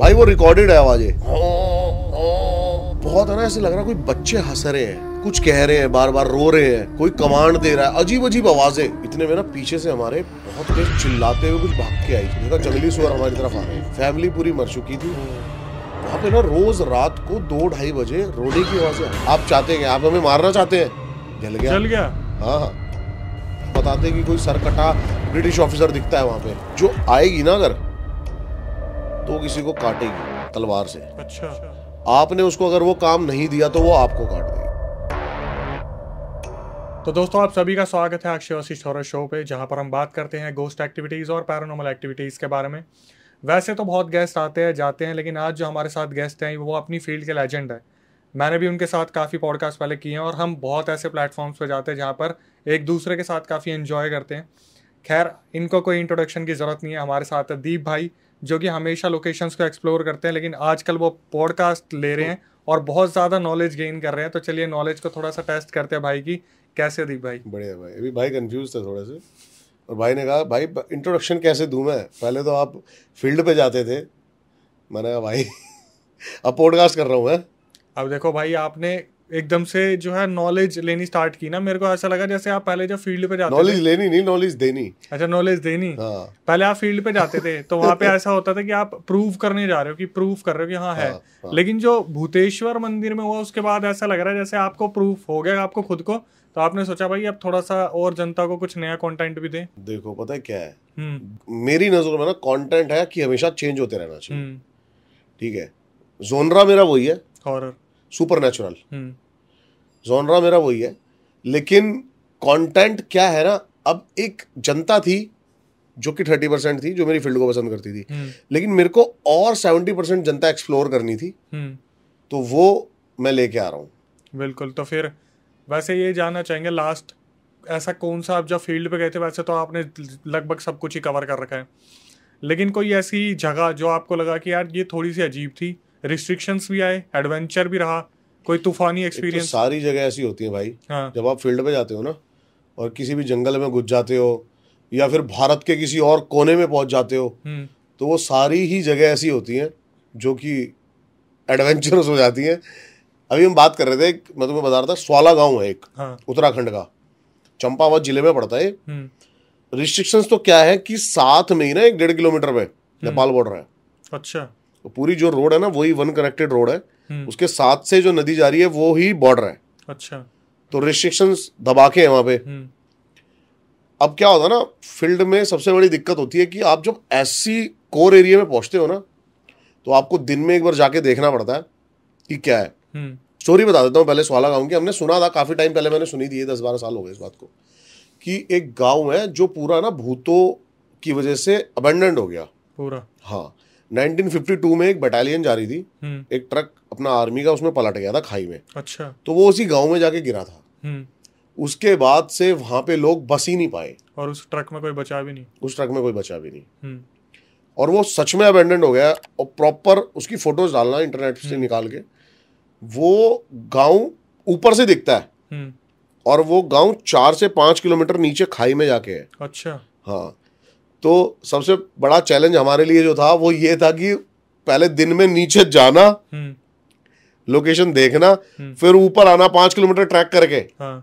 भाई वो रिकॉर्डेड है आवाजें बहुत है ना ऐसे लग रहा कोई बच्चे हंस रहे हैं कुछ कह रहे हैं बार बार रो रहे हैं कोई कमांड दे रहा है अजीब अजीब आवाजें इतने में ना पीछे से हमारे बहुत तेज चिल्लाते हुए कुछ भाग के आई तो देखा जंगली सुअर हमारी तरफ आ रहे हैं फैमिली पूरी मर चुकी थी वहाँ पे ना रोज रात को दो ढाई बजे रोने की आवाजें आप चाहते हैं आप हमें मारना चाहते हैं जल गया जल गया हाँ हाँ बताते कि कोई सरकटा ब्रिटिश ऑफिसर दिखता है वहाँ पे जो आएगी ना अगर तो किसी को काटेगी तलवार से अच्छा आपने उसको अगर वो काम नहीं दिया तो वो आपको काट देगी तो दोस्तों आप सभी का स्वागत है अक्षय वशिष्ठ हॉरर शो पे जहाँ पर हम बात करते हैं गोस्ट एक्टिविटीज़ और पैरानॉर्मल एक्टिविटीज़ के बारे में वैसे तो बहुत गेस्ट आते हैं जाते हैं लेकिन आज जो हमारे साथ गेस्ट हैं वो अपनी फील्ड के लेजेंड है मैंने भी उनके साथ काफ़ी पॉडकास्ट पहले किए हैं और हम बहुत ऐसे प्लेटफॉर्म्स पर जाते हैं जहाँ पर एक दूसरे के साथ काफ़ी इन्जॉय करते हैं खैर इनको कोई इंट्रोडक्शन की ज़रूरत नहीं है हमारे साथ है दीप भाई जो कि हमेशा लोकेशंस को एक्सप्लोर करते हैं लेकिन आजकल वो पॉडकास्ट ले रहे हैं और बहुत ज़्यादा नॉलेज गेन कर रहे हैं तो चलिए नॉलेज को थोड़ा सा टेस्ट करते हैं भाई की कैसे दी भाई बढ़िया भाई अभी भाई कन्फ्यूज था थोड़ा से और भाई ने कहा भाई इंट्रोडक्शन कैसे दूँ मैं पहले तो आप फील्ड पर जाते थे मैंने कहा भाई अब पॉडकास्ट कर रहा हूँ मैं अब देखो भाई आपने एकदम से जो है नॉलेज लेनी स्टार्ट की ना मेरे को ऐसा लगा जैसे आप पहले जब फील्ड पे जाते नॉलेज लेनी नहीं नॉलेज देनी अच्छा नॉलेज देनी हाँ। पहले आप फील्ड पे जाते थे तो वहाँ पे ऐसा होता था कि आप प्रूव करने जा रहे हो कि प्रूव कर रहे हो कि हाँ, हाँ है हाँ। लेकिन जो भूतेश्वर मंदिर में हुआ उसके बाद ऐसा लग रहा है जैसे आपको प्रूफ हो गया आपको खुद को तो आपने सोचा भाई अब थोड़ा सा और जनता को कुछ नया कंटेंट भी दे देखो पता है क्या है हम्म। मेरी नजर में ना कंटेंट है कि हमेशा चेंज होते रहना चाहिए हम्म। ठीक है जोनरा मेरा वही है हॉरर सुपर नेचुरल जोनरा मेरा वही है लेकिन कंटेंट क्या है ना अब एक जनता थी जो कि थर्टी परसेंट थी जो मेरी फील्ड को पसंद करती थी हम्म। लेकिन मेरे को और सेवेंटी परसेंट जनता एक्सप्लोर करनी थी हम्म। तो वो मैं लेके आ रहा हूँ बिल्कुल तो फिर वैसे ये जानना चाहेंगे लास्ट ऐसा कौन सा आप जब फील्ड पे गए थे वैसे तो आपने लगभग सब कुछ ही कवर कर रखा है लेकिन कोई ऐसी जगह जो आपको लगा कि यार ये थोड़ी सी अजीब थी रिस्ट्रिक्शंस भी आए एडवेंचर भी रहा कोई तूफानी एक्सपीरियंस तो सारी जगह ऐसी होती है भाई हाँ जब आप फील्ड में जाते हो ना और किसी भी जंगल में घुस जाते हो या फिर भारत के किसी और कोने में पहुंच जाते हो हम्म। तो वो सारी ही जगह ऐसी होती हैं जो कि एडवेंचरस हो जाती हैं अभी हम बात कर रहे थे मैं तुम्हें बता रहा था स्वाला गांव है एक हाँ। उत्तराखंड का चंपावत जिले में पड़ता है रिस्ट्रिक्शंस हम्म। तो क्या है कि साथ में ही ना एक डेढ़ किलोमीटर पे हम्म। नेपाल बॉर्डर है अच्छा तो पूरी जो रोड है ना वही वन कनेक्टेड रोड है हम्म। उसके साथ से जो नदी जा रही है वो ही बॉर्डर है अच्छा तो रिस्ट्रिक्शन दबा के है पे हम्म। अब क्या होता है ना फील्ड में सबसे बड़ी दिक्कत होती है कि आप जब ऐसी कोर एरिया में पहुंचते हो ना तो आपको दिन में एक बार जाके देखना पड़ता है कि क्या है स्टोरी हम्म। बता देता हूँ पहले सवाल गाँव की हमने सुना था काफ़ी टाइम पहले मैंने सुनी थी दस बारह साल हो गए इस बात को कि एक गांव है जो पूरा ना भूतों की वजह से अबेंडेंड हो गया पूरा हाँ 1952 में एक बटालियन जा रही थी हम्म। एक ट्रक अपना आर्मी का उसमें पलट गया था खाई में अच्छा तो वो उसी गांव में जाके गिरा था हम्म। उसके बाद से वहां पे लोग बस ही नहीं पाए और उस ट्रक में कोई बचा भी नहीं उस ट्रक में कोई बचा भी नहीं हम्म। और वो सच में अबेंडेंट हो गया और प्रॉपर उसकी फोटोज डालना इंटरनेट से निकाल के वो गांव ऊपर से दिखता है और वो गांव चार से पांच किलोमीटर नीचे खाई में जाके है अच्छा हाँ तो सबसे बड़ा चैलेंज हमारे लिए जो था वो ये था कि पहले दिन में नीचे जाना लोकेशन हम्म। देखना हम्म। फिर ऊपर आना पांच किलोमीटर ट्रैक करके हाँ।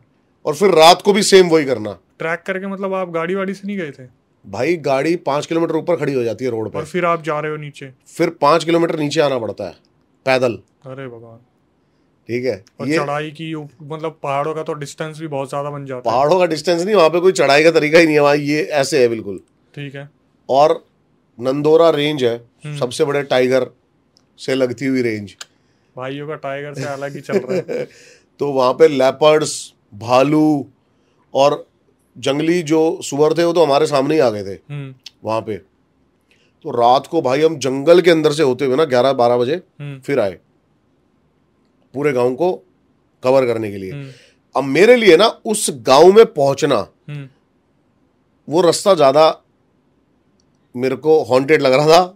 और फिर रात को भी सेम वही करना ट्रैक करके मतलब आप गाड़ी वाड़ी से नहीं गए थे भाई गाड़ी पांच किलोमीटर ऊपर खड़ी हो जाती है रोड पर और फिर आप जा रहे हो नीचे फिर पांच किलोमीटर नीचे आना पड़ता है पैदल अरे भगवान ठीक है और ये चढ़ाई की मतलब पहाड़ों का तो डिस्टेंस भी बहुत ज्यादा बन जाता है पहाड़ों का डिस्टेंस नहीं वहाँ पे कोई चढ़ाई का तरीका ही नहीं है वहाँ ये ऐसे है बिल्कुल ठीक है और नंदोरा रेंज है हम्म। सबसे बड़े टाइगर से लगती हुई रेंज भाइयों का टाइगर से अलग ही चल रहा है तो वहाँ पे लेपर्ड्स भालू और जंगली जो सुअर थे वो तो हमारे सामने ही आ गए थे हम्म। वहां पे तो रात को भाई हम जंगल के अंदर से होते हुए ना ग्यारह बारह बजे हम्म। फिर आए पूरे गांव को कवर करने के लिए अब मेरे लिए ना उस गांव में पहुंचना वो रास्ता ज़्यादा मेरे को हॉन्टेड लग रहा था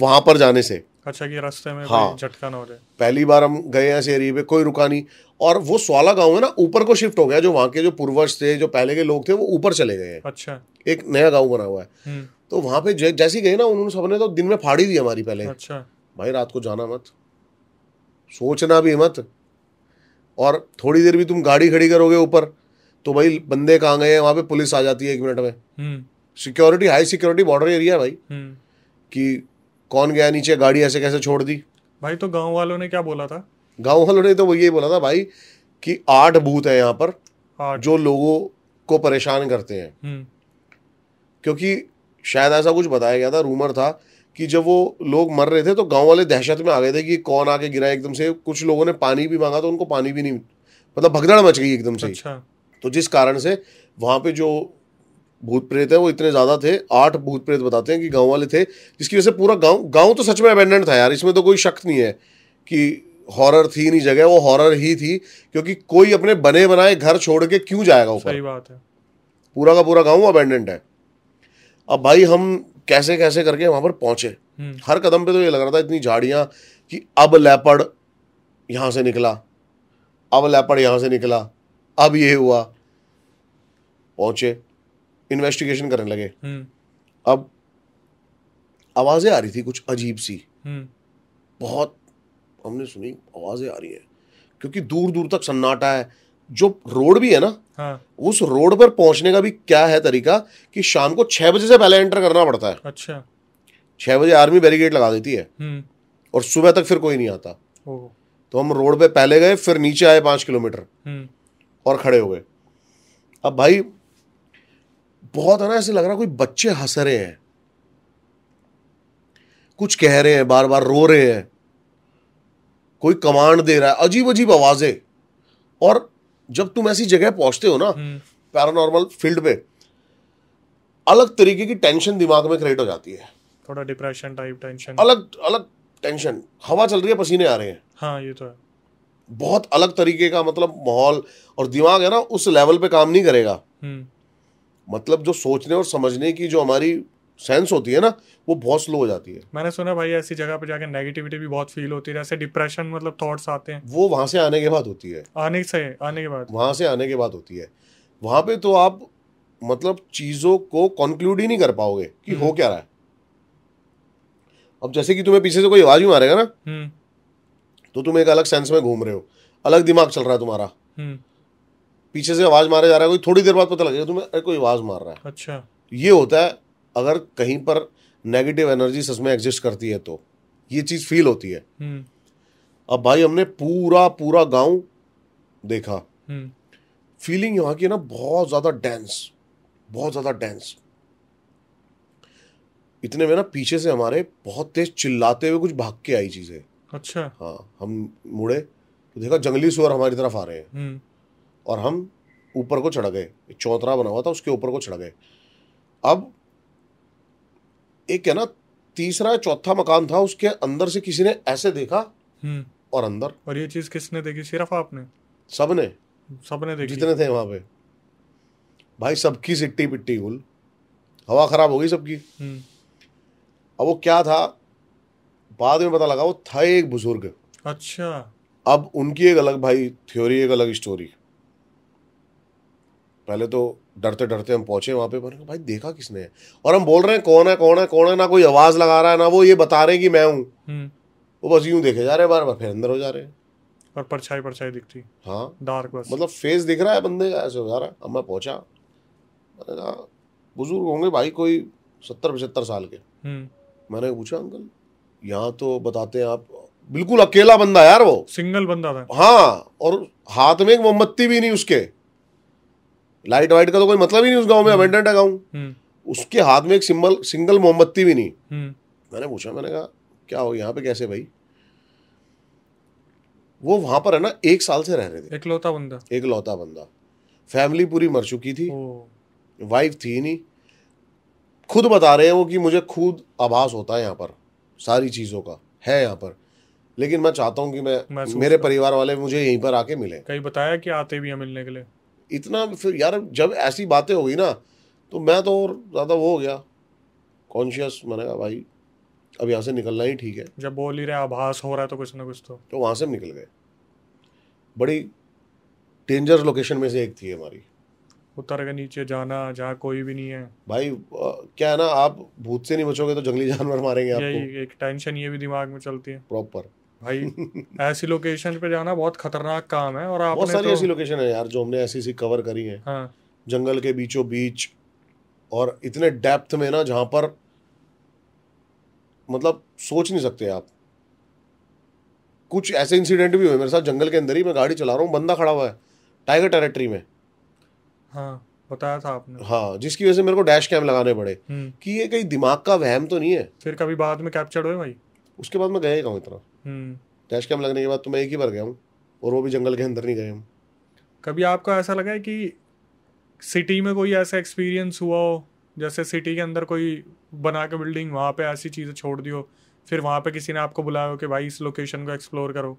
वहां पर जाने से अच्छा कि रास्ते में हाँ झटका ना हो जाए पहली बार हम गए हैं एरिए पे कोई रुका नहीं और वो सोला गांव है ना ऊपर को शिफ्ट हो गया जो वहाँ के जो पूर्वज थे जो पहले के लोग थे वो ऊपर चले गए अच्छा एक नया गाँव बना हुआ है हम्म। तो वहाँ पे जैसे गए ना उन्होंने सबने तो दिन में फाड़ी दी हमारी पहले अच्छा भाई रात को जाना मत सोचना भी मत और थोड़ी देर भी तुम गाड़ी खड़ी करोगे ऊपर तो भाई बंदे कहाँ गए वहाँ पे पुलिस आ जाती है एक मिनट में हम्म। Security high security border area भाई हम्म। कि कौन गया नीचे गाड़ी ऐसे कैसे छोड़ दी भाई तो गांव वालों ने क्या बोला था गांव वालों ने तो वो यही बोला था भाई कि आठ भूत है यहाँ पर जो लोगों को परेशान करते हैं हम्म। क्योंकि शायद ऐसा कुछ बताया गया था रूमर था कि जब वो लोग मर रहे थे तो गांव वाले दहशत में आ गए थे कि कौन आके गिरा एकदम से कुछ लोगों ने पानी भी मांगा तो उनको पानी भी नहीं मतलब भगदड़ मच गई एकदम से अच्छा। तो जिस कारण से वहाँ पे जो भूत प्रेत है वो इतने ज़्यादा थे आठ भूत प्रेत बताते हैं कि गांव वाले थे जिसकी वजह से पूरा गांव गांव तो सच में अबेंडेंट था यार इसमें तो कोई शक नहीं है कि हॉरर थी नहीं जगह वो हॉरर ही थी क्योंकि कोई अपने बने बनाए घर छोड़ के क्यों जाएगा ऊपर सही बात है पूरा का पूरा गाँव अबेंडेंट है अब भाई हम कैसे कैसे करके वहां पर पहुंचे हम्म। हर कदम पे तो ये लग रहा था इतनी झाड़ियां कि अब लेपड़ यहां से निकला अब लेपड़ यहां से निकला अब ये हुआ पहुंचे इन्वेस्टिगेशन करने लगे हम्म। अब आवाज़ें आ रही थी कुछ अजीब सी हम्म। बहुत हमने सुनी आवाज़ें आ रही है क्योंकि दूर दूर तक सन्नाटा है जो रोड भी है ना हाँ। उस रोड पर पहुंचने का भी क्या है तरीका कि शाम को छह बजे से पहले एंटर करना पड़ता है अच्छा छह बजे आर्मी बैरिकेड लगा देती है हम्म। और सुबह तक फिर कोई नहीं आता तो हम रोड पे पहले गए फिर नीचे आए पांच किलोमीटर और खड़े हो गए अब भाई बहुत है ना ऐसे लग रहा कोई बच्चे हंस रहे हैं कुछ कह रहे हैं बार बार रो रहे हैं कोई कमांड दे रहा है अजीब अजीब आवाजें और जब तुम ऐसी जगह पहुंचते हो ना पैरानॉर्मल हम्म। फील्ड पे अलग तरीके की टेंशन दिमाग में क्रिएट हो जाती है थोड़ा डिप्रेशन टाइप टेंशन अलग अलग टेंशन हवा चल रही है पसीने आ रहे हैं हाँ ये तो है बहुत अलग तरीके का मतलब माहौल और दिमाग है ना उस लेवल पे काम नहीं करेगा हम्म। मतलब जो सोचने और समझने की जो हमारी सेंस होती है ना वो बहुत स्लो हो जाती है मैंने सुना भाई ऐसी जगह पर जाकर नेगेटिविटी भी बहुत फील होती है जैसे डिप्रेशन मतलब थॉट्स आते हैं वो वहाँ से आने के बाद होती है आने से आने के बाद वहाँ से आने के बाद होती है वहाँ पे तो आप मतलब चीज़ों को कंक्लूड ही नहीं कर पाओगे कि हो हम्म। क्या रहा है अब जैसे कि तुम्हें पीछे से कोई आवाज़ भी मारेगा ना हम्म। तो तुम एक अलग सेंस में घूम रहे हो अलग दिमाग चल रहा है तुम्हारा हम्म। पीछे से आवाज़ मारा जा रहा है कोई थोड़ी देर बाद पता लगेगा तुम्हें अरे कोई आवाज़ मार रहा है अच्छा ये होता है अगर कहीं पर नेगेटिव एनर्जी सच में एग्जिस्ट करती है तो ये चीज़ फील होती है हम्म। अब भाई हमने पूरा पूरा गांव देखा फीलिंग हम्म। यहाँ की ना बहुत ज़्यादा डेंस बहुत ज़्यादा डेंस इतने में ना पीछे से हमारे बहुत तेज चिल्लाते हुए कुछ भाग के आई चीजें अच्छा हाँ हम मुड़े तो देखा जंगली सुअर हमारी तरफ आ रहे हैं हम्म। और हम ऊपर को चढ़ गए चौतरा बना हुआ था उसके ऊपर को चढ़ गए अब एक है ना तीसरा चौथा मकान था उसके अंदर से किसी ने ऐसे देखा हम्म। और अंदर और ये चीज किसने देखी सिर्फ आपने सबने सबने देखी जितने थे वहां पे भाई सबकी सिट्टी पिट्टी गुल हवा खराब हो गई सबकी हम्म। अब वो क्या था बाद में पता लगा वो था एक बुजुर्ग अच्छा अब उनकी एक अलग भाई थ्योरी एक अलग स्टोरी पहले तो डरते डरते हम पहुंचे वहां पे मैंने भाई देखा किसने है और हम बोल रहे हैं कौन है कौन है कौन है ना कोई आवाज़ लगा रहा है ना वो ये बता रहे हैं कि मैं हूँ हम्म। वो बस यूं देखे जा रहे हैं बार बार फिर अंदर हो जा रहे हैं और परछाई परछाई दिखती हाँ डार्क बस मतलब फेस दिख रहा है बंदे का ऐसे हो जा रहा है अब मैं पहुंचा मैंने कहा बुजुर्ग होंगे भाई कोई सत्तर पचहत्तर साल के हम्म। मैंने पूछा अंकल यहाँ तो बताते हैं आप बिल्कुल अकेला बंदा यार वो सिंगल बंदा था हाँ और हाथ में एक मोमबत्ती भी नहीं उसके लाइट वाइट का तो कोई मतलब ही नहीं उस गाँव में अबेंडेंट हम्म। है गाँव हम्म। उसके हाथ में एक सिंबल सिंगल मोमबत्ती भी नहीं हम्म। मैंने पूछा मैंने कहा क्या हो यहाँ पे कैसे भाई वो वहां पर है ना एक साल से रह रहे थे एक लौता बंदा एक लौता बंदा फैमिली पूरी मर चुकी थी वाइफ थी नहीं खुद बता रहे हैं वो कि मुझे खुद आभास होता है यहाँ पर सारी चीज़ों का है यहाँ पर लेकिन मैं चाहता हूँ कि मैं मेरे परिवार वाले मुझे यहीं पर आके मिले कहीं बताया कि आते भी हैं मिलने के लिए इतना फिर यार जब ऐसी बातें हो गई ना तो मैं तो और ज़्यादा वो हो गया कॉन्शियस मैंने कहा भाई अब यहाँ से निकलना ही ठीक है जब बोल ही रहे आभास हो रहा है तो कुछ ना कुछ तो तो वहाँ से हम निकल गए बड़ी डेंजर लोकेशन में से एक थी हमारी उतर के नीचे जाना जहाँ कोई भी नहीं है भाई आ, क्या है ना आप भूत से नहीं बचोगे तो जंगली जानवर मारेंगे आपको एक टेंशन ये भी दिमाग में चलती है प्रॉपर भाई ऐसी लोकेशन पे जाना बहुत खतरनाक काम है और आप बहुत सारी तो... ऐसी लोकेशन है यार जो हमने ऐसी ऐसी कवर करी है हाँ। जंगल के बीचों बीच और इतने डेप्थ में ना जहाँ पर मतलब सोच नहीं सकते आप कुछ ऐसे इंसिडेंट भी हुए मेरे साथ जंगल के अंदर ही मैं गाड़ी चला रहा हूँ बंदा खड़ा हुआ है टाइगर टेरेटरी में हाँ बताया था आपने हाँ जिसकी वजह से मेरे को डैश कैम लगाने पड़े हम्म। कि ये कहीं दिमाग का वहम तो नहीं है फिर कभी बाद में कैप्चर हुए भाई उसके बाद मैं गया ही कहूँ इतना डैश कैम हम्म। लगने के बाद तो मैं एक ही बार गया हूँ और वो भी जंगल के अंदर नहीं गए हम कभी आपको ऐसा लगा है कि सिटी में कोई ऐसा एक्सपीरियंस हुआ हो जैसे सिटी के अंदर कोई बना के बिल्डिंग वहाँ पे ऐसी चीज़ें छोड़ दी हो फिर वहाँ पे किसी ने आपको बुलाया हो कि भाई इस लोकेशन को एक्सप्लोर करो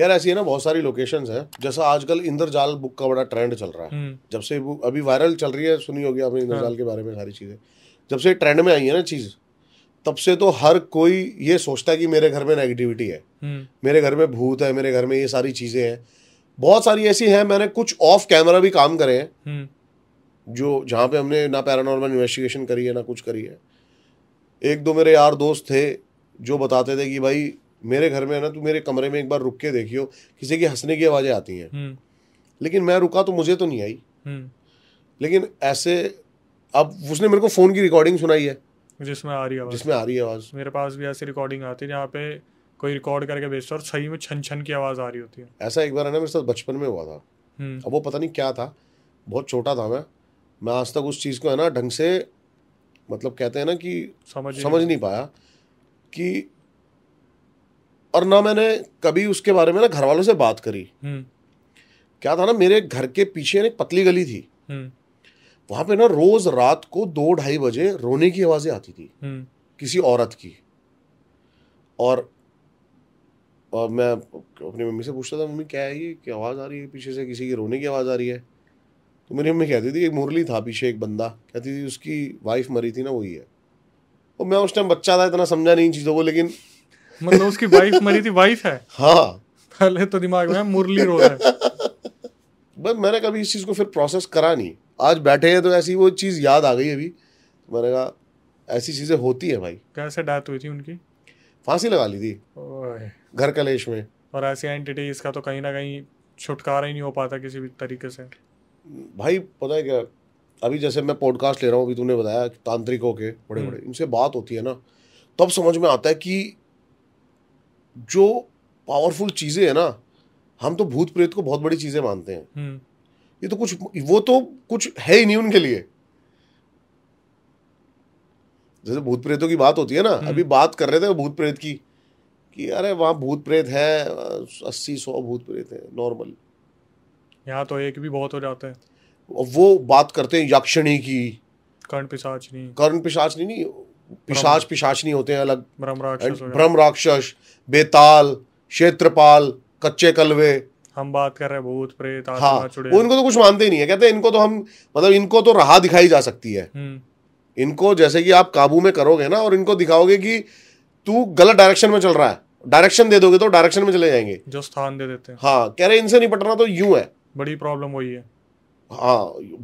यार ऐसी है ना बहुत सारी लोकेशंस हैं जैसा आजकल इंद्रजाल बुक का बड़ा ट्रेंड चल रहा है हम्म। जब से अभी वायरल चल रही है सुनी होगी आपने इंद्रजाल हाँ। के बारे में सारी चीज़ें जब से ट्रेंड में आई है ना चीज़ तब से तो हर कोई ये सोचता है कि मेरे घर में नेगेटिविटी है हम्म। मेरे घर में भूत है मेरे घर में ये सारी चीज़ें हैं बहुत सारी ऐसी हैं मैंने कुछ ऑफ कैमरा भी काम करे हैं हम्म। जो जहाँ पे हमने ना पैरानॉर्मल इन्वेस्टिगेशन करी है ना कुछ करी है एक दो मेरे यार दोस्त थे जो बताते थे कि भाई मेरे घर में ना तू मेरे कमरे में एक बार रुक के देखियो किसी की हंसने की आवाज़ें आती हैं हम्म। लेकिन मैं रुका तो मुझे तो नहीं आई लेकिन ऐसे अब उसने मेरे को फ़ोन की रिकॉर्डिंग सुनाई है जिसमें आ रही आवाज जिसमें आ रही आवाज मेरे पास भी ऐसी रिकॉर्डिंग आती है जहाँ पे कोई रिकॉर्ड करके बेचता है और सही में छन छन की आवाज आ रही होती है ऐसा एक बार है ना मेरे साथ बचपन में हुआ था हम्म। अब वो पता नहीं क्या था बहुत छोटा था मैं मैं आज तक उस चीज़ को है ना ढंग से मतलब कहते हैं ना कि समझ समझ नहीं पाया कि और ना मैंने कभी उसके बारे में ना घर वालों से बात करी हम्म। क्या था ना मेरे घर के पीछे एक पतली गली थी हम्म। वहाँ पे ना रोज रात को दो ढाई बजे रोने की आवाजें आती थी हम्म। किसी औरत की और और मैं अपनी मम्मी से पूछता था मम्मी क्या है ये क्या आवाज़ आ रही है पीछे से किसी की रोने की आवाज़ आ रही है तो मेरी मम्मी कहती थी एक मुरली था पीछे एक बंदा कहती थी उसकी वाइफ मरी थी ना वही है और मैं उस टाइम बच्चा था इतना समझा नहीं चीज़ों को लेकिन मतलब उसकी वाइफ मरी थी वाइफ है हाँ पहले तो दिमाग में मुरली रो है बस मैंने कभी इस चीज़ को फिर प्रोसेस करा नहीं आज बैठे हैं तो ऐसी वो चीज़ याद आ गई अभी मैंने कहा ऐसी चीज़ें होती है भाई कैसे डेथ हुई थी उनकी फांसी लगा ली थी घर कलेश में और ऐसी एंटिटी इसका तो कहीं ना कहीं छुटकारा ही नहीं हो पाता किसी भी तरीके से भाई पता है क्या अभी जैसे मैं पॉडकास्ट ले रहा हूँ अभी तुमने बताया तांत्रिकों के बड़े बड़े हम्म। इनसे बात होती है ना तब समझ में आता है कि जो पावरफुल चीज़ें हैं ना हम तो भूत प्रेत को बहुत बड़ी चीज़ें मानते हैं हम्म। ये तो कुछ वो तो कुछ है ही नहीं उनके लिए जैसे भूत प्रेतों की बात होती है ना हम्म। अभी बात कर रहे थे भूत प्रेत की कि अरे वहां भूत प्रेत है अस्सी सौ भूत प्रेत है नॉर्मल यहाँ तो एक भी बहुत हो जाते हैं वो बात करते हैं यक्षिणी की कर्ण पिशाचनी कर्ण पिशाचनी नहीं पिशाच पिशाचनी होते हैं अलग ब्रह्म राक्षस ब्रह्म राक्षस बेताल क्षेत्रपाल कच्चे कलवे हम बात कर रहे हैं भूत प्रेत हाँ इनको तो कुछ मानते ही नहीं है कहते इनको तो हम मतलब इनको तो राह दिखाई जा सकती है हम्म। इनको जैसे कि आप काबू में करोगे ना और इनको दिखाओगे कि तू गलत डायरेक्शन में चल रहा है डायरेक्शन दे दोगे तो डायरेक्शन में चले जाएंगे जो स्थान दे देते हैं हाँ कह रहे इनसे निपटना तो यूं है बड़ी प्रॉब्लम वही है हाँ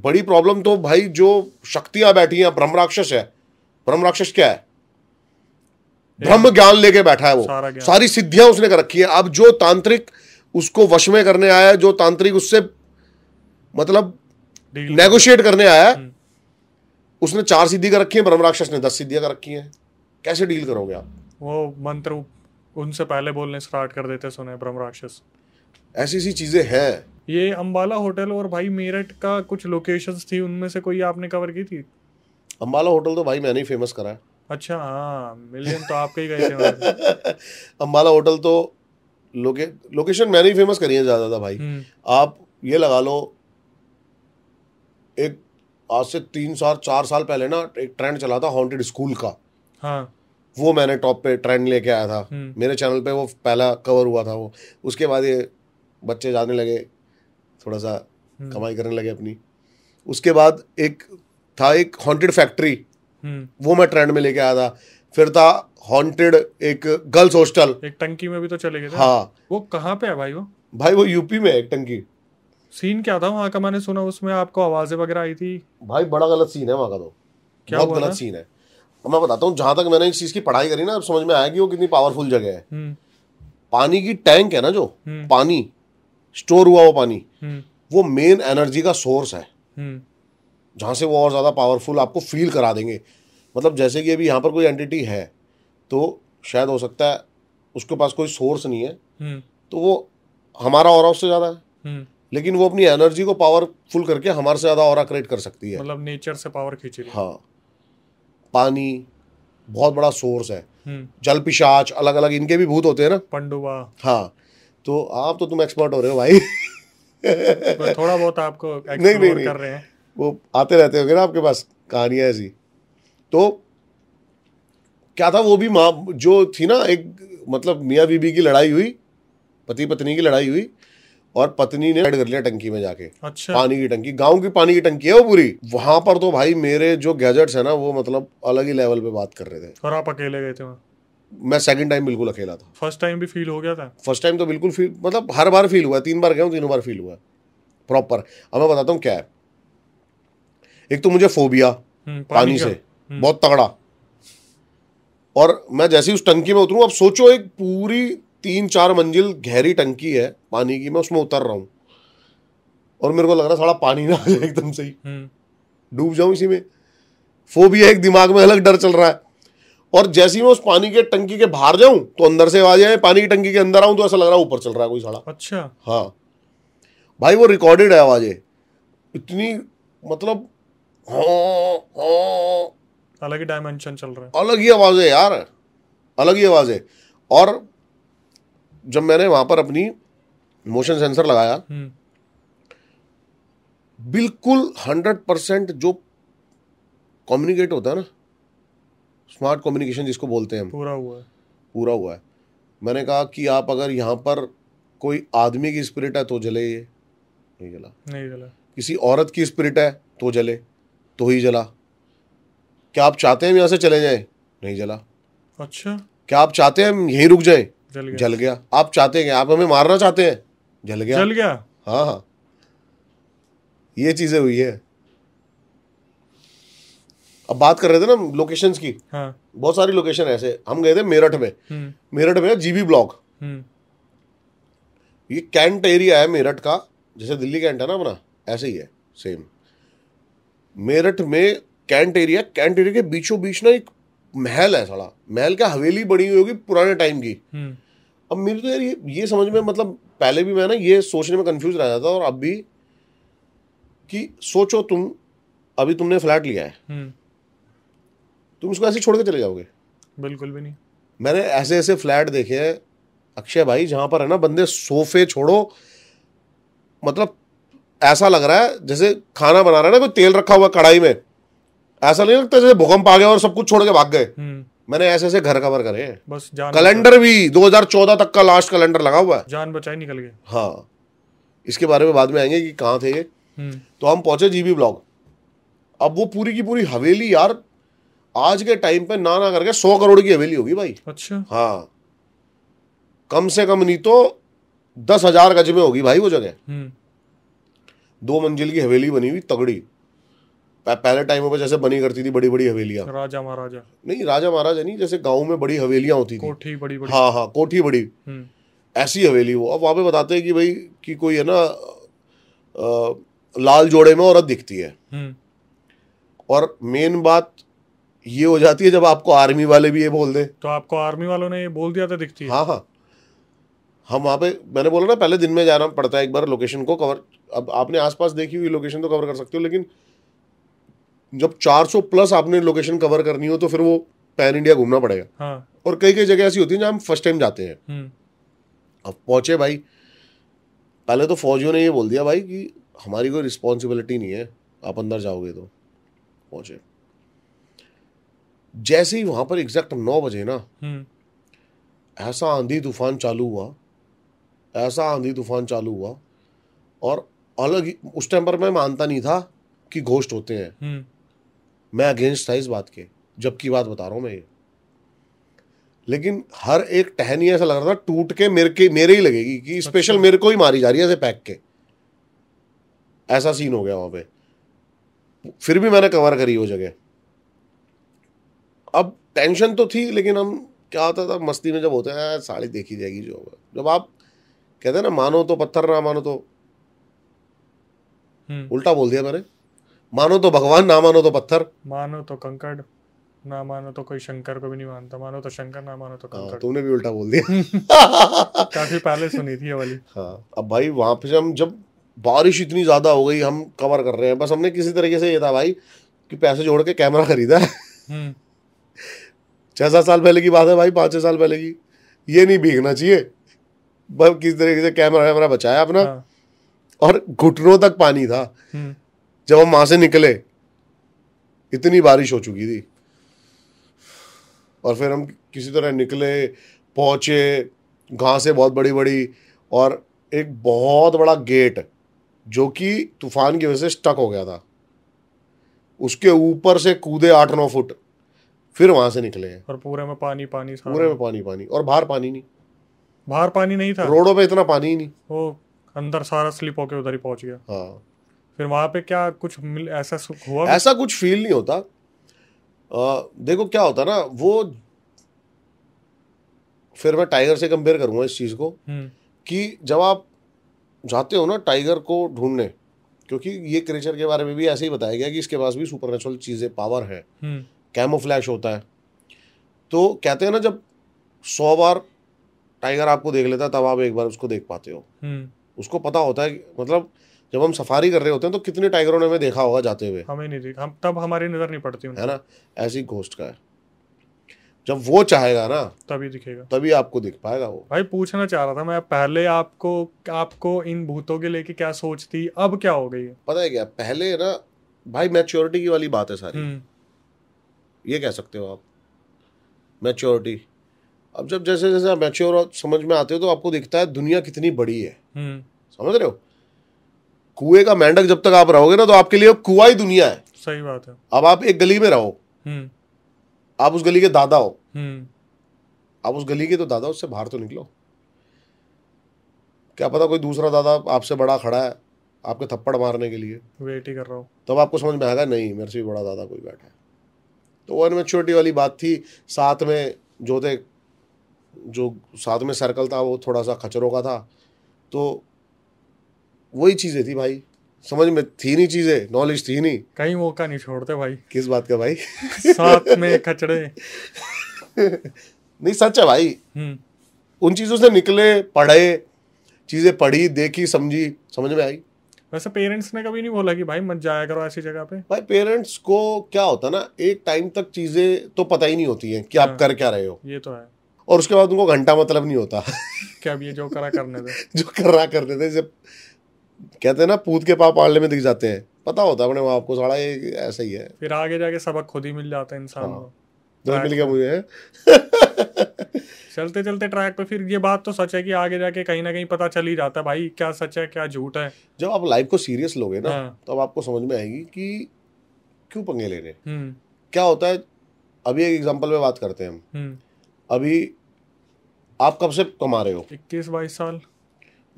बड़ी प्रॉब्लम तो भाई जो शक्तियां बैठी हैं ब्रह्म राक्षस है ब्रह्म राक्षस क्या है ब्रह्म ज्ञान लेके बैठा है वो सारी सिद्धियां उसने कर रखी है अब जो तांत्रिक उसको वश में करने आया जो तांत्रिक उससे मतलब नेगोशिएट करने आया हम्म। उसने चार सिद्धि कर रखी है ब्रह्म राक्षस ने दस सिद्धियां कर रखी है कैसे डील करोगे आप वो मंत्र उनसे पहले बोलने स्टार्ट कर देते सुने ब्रह्म राक्षस ऐसी ऐसी चीजें हैं ये अम्बाला होटल और भाई मेरठ का कुछ लोकेशन थी उनमें से कोई आपने कवर की थी अम्बाला होटल तो भाई मैंने ही फेमस करा है अच्छा हाँ मिलियन तो आपके ही गए थे अम्बाला होटल तो लोके लोकेशन मैंने ही फेमस करी है ज़्यादा था भाई हम्म। आप ये लगा लो एक आज से तीन साल चार साल पहले ना एक ट्रेंड चला था हॉन्टेड स्कूल का हाँ वो मैंने टॉप पे ट्रेंड लेके आया था हम्म। मेरे चैनल पे वो पहला कवर हुआ था वो उसके बाद ये बच्चे जाने लगे थोड़ा सा हम्म। कमाई करने लगे अपनी उसके बाद एक था एक हॉन्टेड फैक्ट्री वो मैं ट्रेंड में लेके आया था फिर था हॉन्टेड एक गर्ल्स हॉस्टल एक टंकी में भी तो चले गए हाँ वो कहाँ पे है भाई वो भाई वो यूपी में एक टंकी सीन क्या था वहाँ का मैंने सुना उसमें आपको आवाजें वगैरह आई थी भाई बड़ा गलत सीन है वहाँ का तो क्या बहुत गलत सीन है मैं बताता हूँ जहां तक मैंने इस चीज की पढ़ाई करी ना अब समझ में आया कि वो कितनी पावरफुल जगह है हम्म। पानी की टैंक है ना जो हम्म। पानी स्टोर हुआ वो पानी हम्म। वो मेन एनर्जी का सोर्स है जहां से वो और ज्यादा पावरफुल आपको फील करा देंगे मतलब जैसे कि अभी यहाँ पर कोई एंटिटी है तो शायद हो सकता है उसके पास कोई सोर्स नहीं है हम्म। तो वो हमारा और उससे ज़्यादा है हम्म। लेकिन वो अपनी एनर्जी को पावरफुल करके हमारे से ज़्यादा और क्रिएट कर सकती है मतलब नेचर से पावर खींचे हाँ पानी बहुत बड़ा सोर्स है हम्म। जल पिशाच अलग अलग इनके भी भूत होते हैं ना पंडुबा हाँ तो आप तो तुम एक्सपर्ट हो रहे हो भाई तो थोड़ा बहुत आपको नहीं, नहीं, नहीं, कर रहे हैं वो आते रहते होंगे ना आपके पास कहानियां ऐसी तो क्या था वो भी माँ जो थी ना एक मतलब मियाँ बीबी की लड़ाई हुई पति पत्नी की लड़ाई हुई और पत्नी ने कर लिया टंकी में जाके अच्छा पानी की टंकी गांव की पानी की टंकी है वो पूरी वहां पर तो भाई मेरे जो गैजेट्स है ना वो मतलब अलग ही लेवल पे बात कर रहे थे और आप अकेले गए थे मैं सेकंड टाइम बिल्कुल अकेला था फर्स्ट टाइम भी फील हो गया था फर्स्ट टाइम तो बिल्कुल फील मतलब हर बार फील हुआ तीन बार गया हूँ तीनों बार फील हुआ प्रॉपर अब मैं बताता हूँ क्या है एक तो मुझे फोबिया हम्म, पानी से हम्म। बहुत तगड़ा और मैं जैसे ही उस टंकी में उतरू अब सोचो एक पूरी तीन चार मंजिल गहरी टंकी है पानी की मैं उसमें उतर रहा हूं और मेरे को लग रहा सारा पानी ना आ जाए एकदम से ही हम्म। डूब जाऊं इसी में फोबिया एक दिमाग में अलग डर चल रहा है और जैसे ही मैं उस पानी के टंकी के बाहर जाऊं तो अंदर से आ आए पानी की टंकी के अंदर आऊं तो ऐसा लग रहा है ऊपर चल रहा है कोई साला अच्छा हाँ भाई वो रिकॉर्डेड है आवाजें इतनी मतलब हाँ हाँ अलग ही डायमेंशन चल रहा है अलग ही आवाज़ है यार अलग ही आवाज़ है और जब मैंने वहां पर अपनी मोशन सेंसर लगाया हम्म। बिल्कुल हंड्रेड परसेंट जो कम्युनिकेट होता है ना स्मार्ट कम्युनिकेशन जिसको बोलते हैं पूरा हुआ है पूरा हुआ है मैंने कहा कि आप अगर यहाँ पर कोई आदमी की स्पिरिट है तो जले ये नहीं जला नहीं जला किसी औरत की स्पिरिट है तो जले तो ही जला क्या आप चाहते हैं हम यहाँ से चले जाए नहीं जला अच्छा क्या आप चाहते हैं हम यहीं रुक जाए जल गया जल गया आप चाहते हैं आप हमें मारना चाहते हैं जल गया जल गया हाँ हाँ ये चीजें हुई है अब बात कर रहे थे ना लोकेशंस की हाँ. बहुत सारी लोकेशन ऐसे हम गए थे मेरठ में हम्म। मेरठ में जीबी ब्लॉक हम्म। ये कैंट एरिया है मेरठ का जैसे दिल्ली कैंट है ना अपना ऐसे ही है सेम मेरठ में कैंट एरिया कैंट एरिया के बीचों बीच ना एक महल है सड़ा महल क्या हवेली बनी हुई होगी पुराने टाइम की हम्म। अब मेरे तो यार ये ये समझ में मतलब पहले भी मैं ना ये सोचने में कंफ्यूज रह जाता और अब भी कि सोचो तुम अभी तुमने फ्लैट लिया है हम्म। तुम उसको ऐसे छोड़ के चले जाओगे बिल्कुल भी नहीं मैंने ऐसे ऐसे फ्लैट देखे हैं अक्षय भाई जहां पर है ना बंदे सोफे छोड़ो मतलब ऐसा लग रहा है जैसे खाना बना रहा है ना कोई तेल रखा हुआ कढ़ाई में ऐसा नहीं लगता जैसे भूकंप आ गया और सब कुछ छोड़ के भाग गए हम्म। मैंने ऐसे ऐसे घर कवर करे हैं बस जान कैलेंडर भी 2014 तक का लास्ट कैलेंडर लगा हुआ है जान बचाई निकल गए हाँ इसके बारे में बाद में आएंगे कि कहाँ थे ये हम्म। तो हम पहुंचे जीबी ब्लॉक अब वो पूरी की पूरी हवेली यार आज के टाइम पे ना ना करके सौ करोड़ की हवेली होगी भाई अच्छा हाँ कम से कम नहीं तो दस हजार गज में होगी भाई वो जगह हम्म। दो मंजिल की हवेली बनी हुई तगड़ी पहले टाइमों पर जैसे बनी करती थी बड़ी बड़ी हवेलियां राजा महाराजा नहीं राजा महाराजा नहीं जैसे गांव में बड़ी हवेलियां होती थी कोठी बड़ी बड़ी हाँ हाँ कोठी बड़ी हम्म। ऐसी हवेली वो अब वहां पे बताते हैं कि भाई कि कोई है ना आ, लाल जोड़े में औरत दिखती है हम्म। और मेन बात ये हो जाती है जब आपको आर्मी वाले भी ये बोल दे तो आपको आर्मी वालों ने ये बोल दिया था दिखती है हाँ हाँ हम वहाँ पे मैंने बोला ना पहले दिन में जाना पड़ता है एक बार लोकेशन को कवर अब आपने आसपास देखी हुई लोकेशन तो कवर कर सकते हो लेकिन जब 400 प्लस आपने लोकेशन कवर करनी हो तो फिर वो पैन इंडिया घूमना पड़ेगा हाँ. और कई कई जगह ऐसी होती है जहाँ हम फर्स्ट टाइम जाते हैं हम्म। अब पहुंचे भाई पहले तो फौजियों ने ये बोल दिया भाई कि हमारी कोई रिस्पॉन्सिबिलिटी नहीं है आप अंदर जाओगे तो पहुंचे जैसे ही वहां पर एग्जैक्ट नौ बजे ना हम्म। ऐसा आंधी तूफान चालू हुआ ऐसा आंधी तूफान चालू हुआ और अलग उस टाइम पर मैं मानता नहीं था कि घोष्ट होते हैं हम्म। मैं अगेंस्ट था इस बात के जब की बात बता रहा हूँ मैं ये लेकिन हर एक टहनी ऐसा लग रहा था टूट के मेरे के मेरे ही लगेगी कि स्पेशल अच्छा। मेरे को ही मारी जा रही है ऐसे पैक के ऐसा सीन हो गया वहां पे फिर भी मैंने कवर करी वो जगह अब टेंशन तो थी लेकिन हम क्या होता था मस्ती में जब होते हैं साड़ी देखी जाएगी जो होगा जब आप कहते हैं ना मानो तो पत्थर ना मानो तो हम्म। उल्टा बोल दिया मैंने मानो तो भगवान ना मानो तो पत्थर मानो तो कंकड़ ना मानो तो कोई शंकर को भी नहीं मानता मानो तो शंकर ना मानो तो हाँ, कंकड़ तूने भी उल्टा बोल दिया काफी पहले सुनी थी ये वाली हाँ अब भाई वहां पे हम जब बारिश इतनी ज्यादा हो गई हम कवर कर रहे हैं बस हमने किसी तरीके से ये था भाई कि पैसे जोड़ के कैमरा खरीदा हम्म। छह सात साल पहले की बात है भाई पांच छः साल पहले की ये नहीं भीगना चाहिए बस किसी तरीके से कैमरा वैमरा बचाया अपना हाँ। और घुटनों तक पानी था हम्म। जब हम वहां से निकले इतनी बारिश हो चुकी थी और फिर हम किसी तरह निकले पहुंचे घासें बहुत बड़ी बड़ी और एक बहुत बड़ा गेट जो कि तूफान की वजह से स्टक हो गया था उसके ऊपर से कूदे आठ नौ फुट फिर वहां से निकले और पूरे में पानी पानी पूरे में पानी पानी और बाहर पानी नहीं बाहर पानी नहीं था रोडों पे इतना पानी ही नहीं वो अंदर सारा स्लिप होके उधर ही पहुंच गया हाँ फिर वहां पे क्या कुछ मिल, ऐसा हुआ ऐसा कुछ फील नहीं होता आ, देखो क्या होता ना वो फिर मैं टाइगर से कंपेयर करूंगा इस चीज़ को हम्म। कि जब आप जाते हो ना टाइगर को ढूंढने क्योंकि ये क्रेचर के बारे में भी ऐसे ही बताया गया कि इसके पास भी सुपर नेचुरल चीज़ें पावर है कैमो हम्म। फ्लैश होता है तो कहते हैं ना जब सौ बार टाइगर आपको देख लेता है तब आप एक बार उसको देख पाते हो हम्म। उसको पता होता है मतलब जब हम सफारी कर रहे होते हैं तो कितने टाइगरों ने हमें देखा होगा जाते हुए हमें नहीं देखा हम तब हमारी नज़र नहीं पड़ती है ना ऐसी घोष्ट का है जब वो चाहेगा ना तभी दिखेगा तभी आपको दिख पाएगा वो भाई पूछना चाह रहा था मैं पहले आपको आपको इन भूतों के लेके क्या सोचती अब क्या हो गई पता है क्या पहले ना भाई मैच्योरिटी की वाली बात है सारी हम्म। ये कह सकते हो आप मैच्योरिटी अब जब जैसे जैसे आप मैच्योर समझ में आते हो तो आपको दिखता है दुनिया कितनी बड़ी है हम्म। समझ रहे हो कुएं का मेंढक जब तक आप रहोगे ना तो आपके लिए कुआ ही दुनिया है सही बात है अब आप एक गली में रहो हम्म। आप उस गली के दादा हो हम्म। आप उस गली के तो दादा उससे बाहर तो निकलो क्या पता कोई दूसरा दादा आपसे बड़ा खड़ा है आपके थप्पड़ मारने के लिए वेट ही कर रहा हूँ तब आपको समझ में आएगा नहीं मेरे से भी बड़ा दादा कोई बैठा है तो वो इनमेच्योरिटी वाली बात थी साथ में जो थे जो साथ में सर्कल था वो थोड़ा सा खचरों का था तो वही चीज़ें थी भाई समझ में थी नहीं चीजें नॉलेज थी नहीं कहीं मौका नहीं छोड़ते भाई किस बात का भाई साथ में खचड़े नहीं सच है भाई हम्म। उन चीजों से निकले पढ़े चीजें पढ़ी देखी समझी समझ में आई वैसे पेरेंट्स ने कभी नहीं बोला कि भाई मत जाया करो ऐसी जगह पे भाई पेरेंट्स को क्या होता ना एक टाइम तक चीजें तो पता ही नहीं होती हैं कि आप हाँ। कर क्या रहे हो ये तो है और उसके बाद उनको घंटा मतलब नहीं होता क्या अब ये जो करा करने थे जो करा करते थे जब कहते हैं ना पूत के पाप आड़ले में दिख जाते हैं पता होता है अपने माँ को साड़ा ये ऐसा ही है फिर आगे जाके सबक खुद ही मिल जाता है इंसान हाँ। को मिल गया मुझे चलते चलते ट्रैक पे फिर ये बात तो सच है कि आगे जाके कहीं ना कहीं पता चल ही जाता है भाई क्या सच है क्या झूठ है जब आप लाइफ को सीरियस लोगे ना हाँ। तो अब आपको समझ में आएगी कि क्यों पंगे ले रहे हम्म। क्या होता है अभी एक एग्जाम्पल में बात करते हैं हम हम्म। अभी आप कब से कमा रहे हो इक्कीस बाईस साल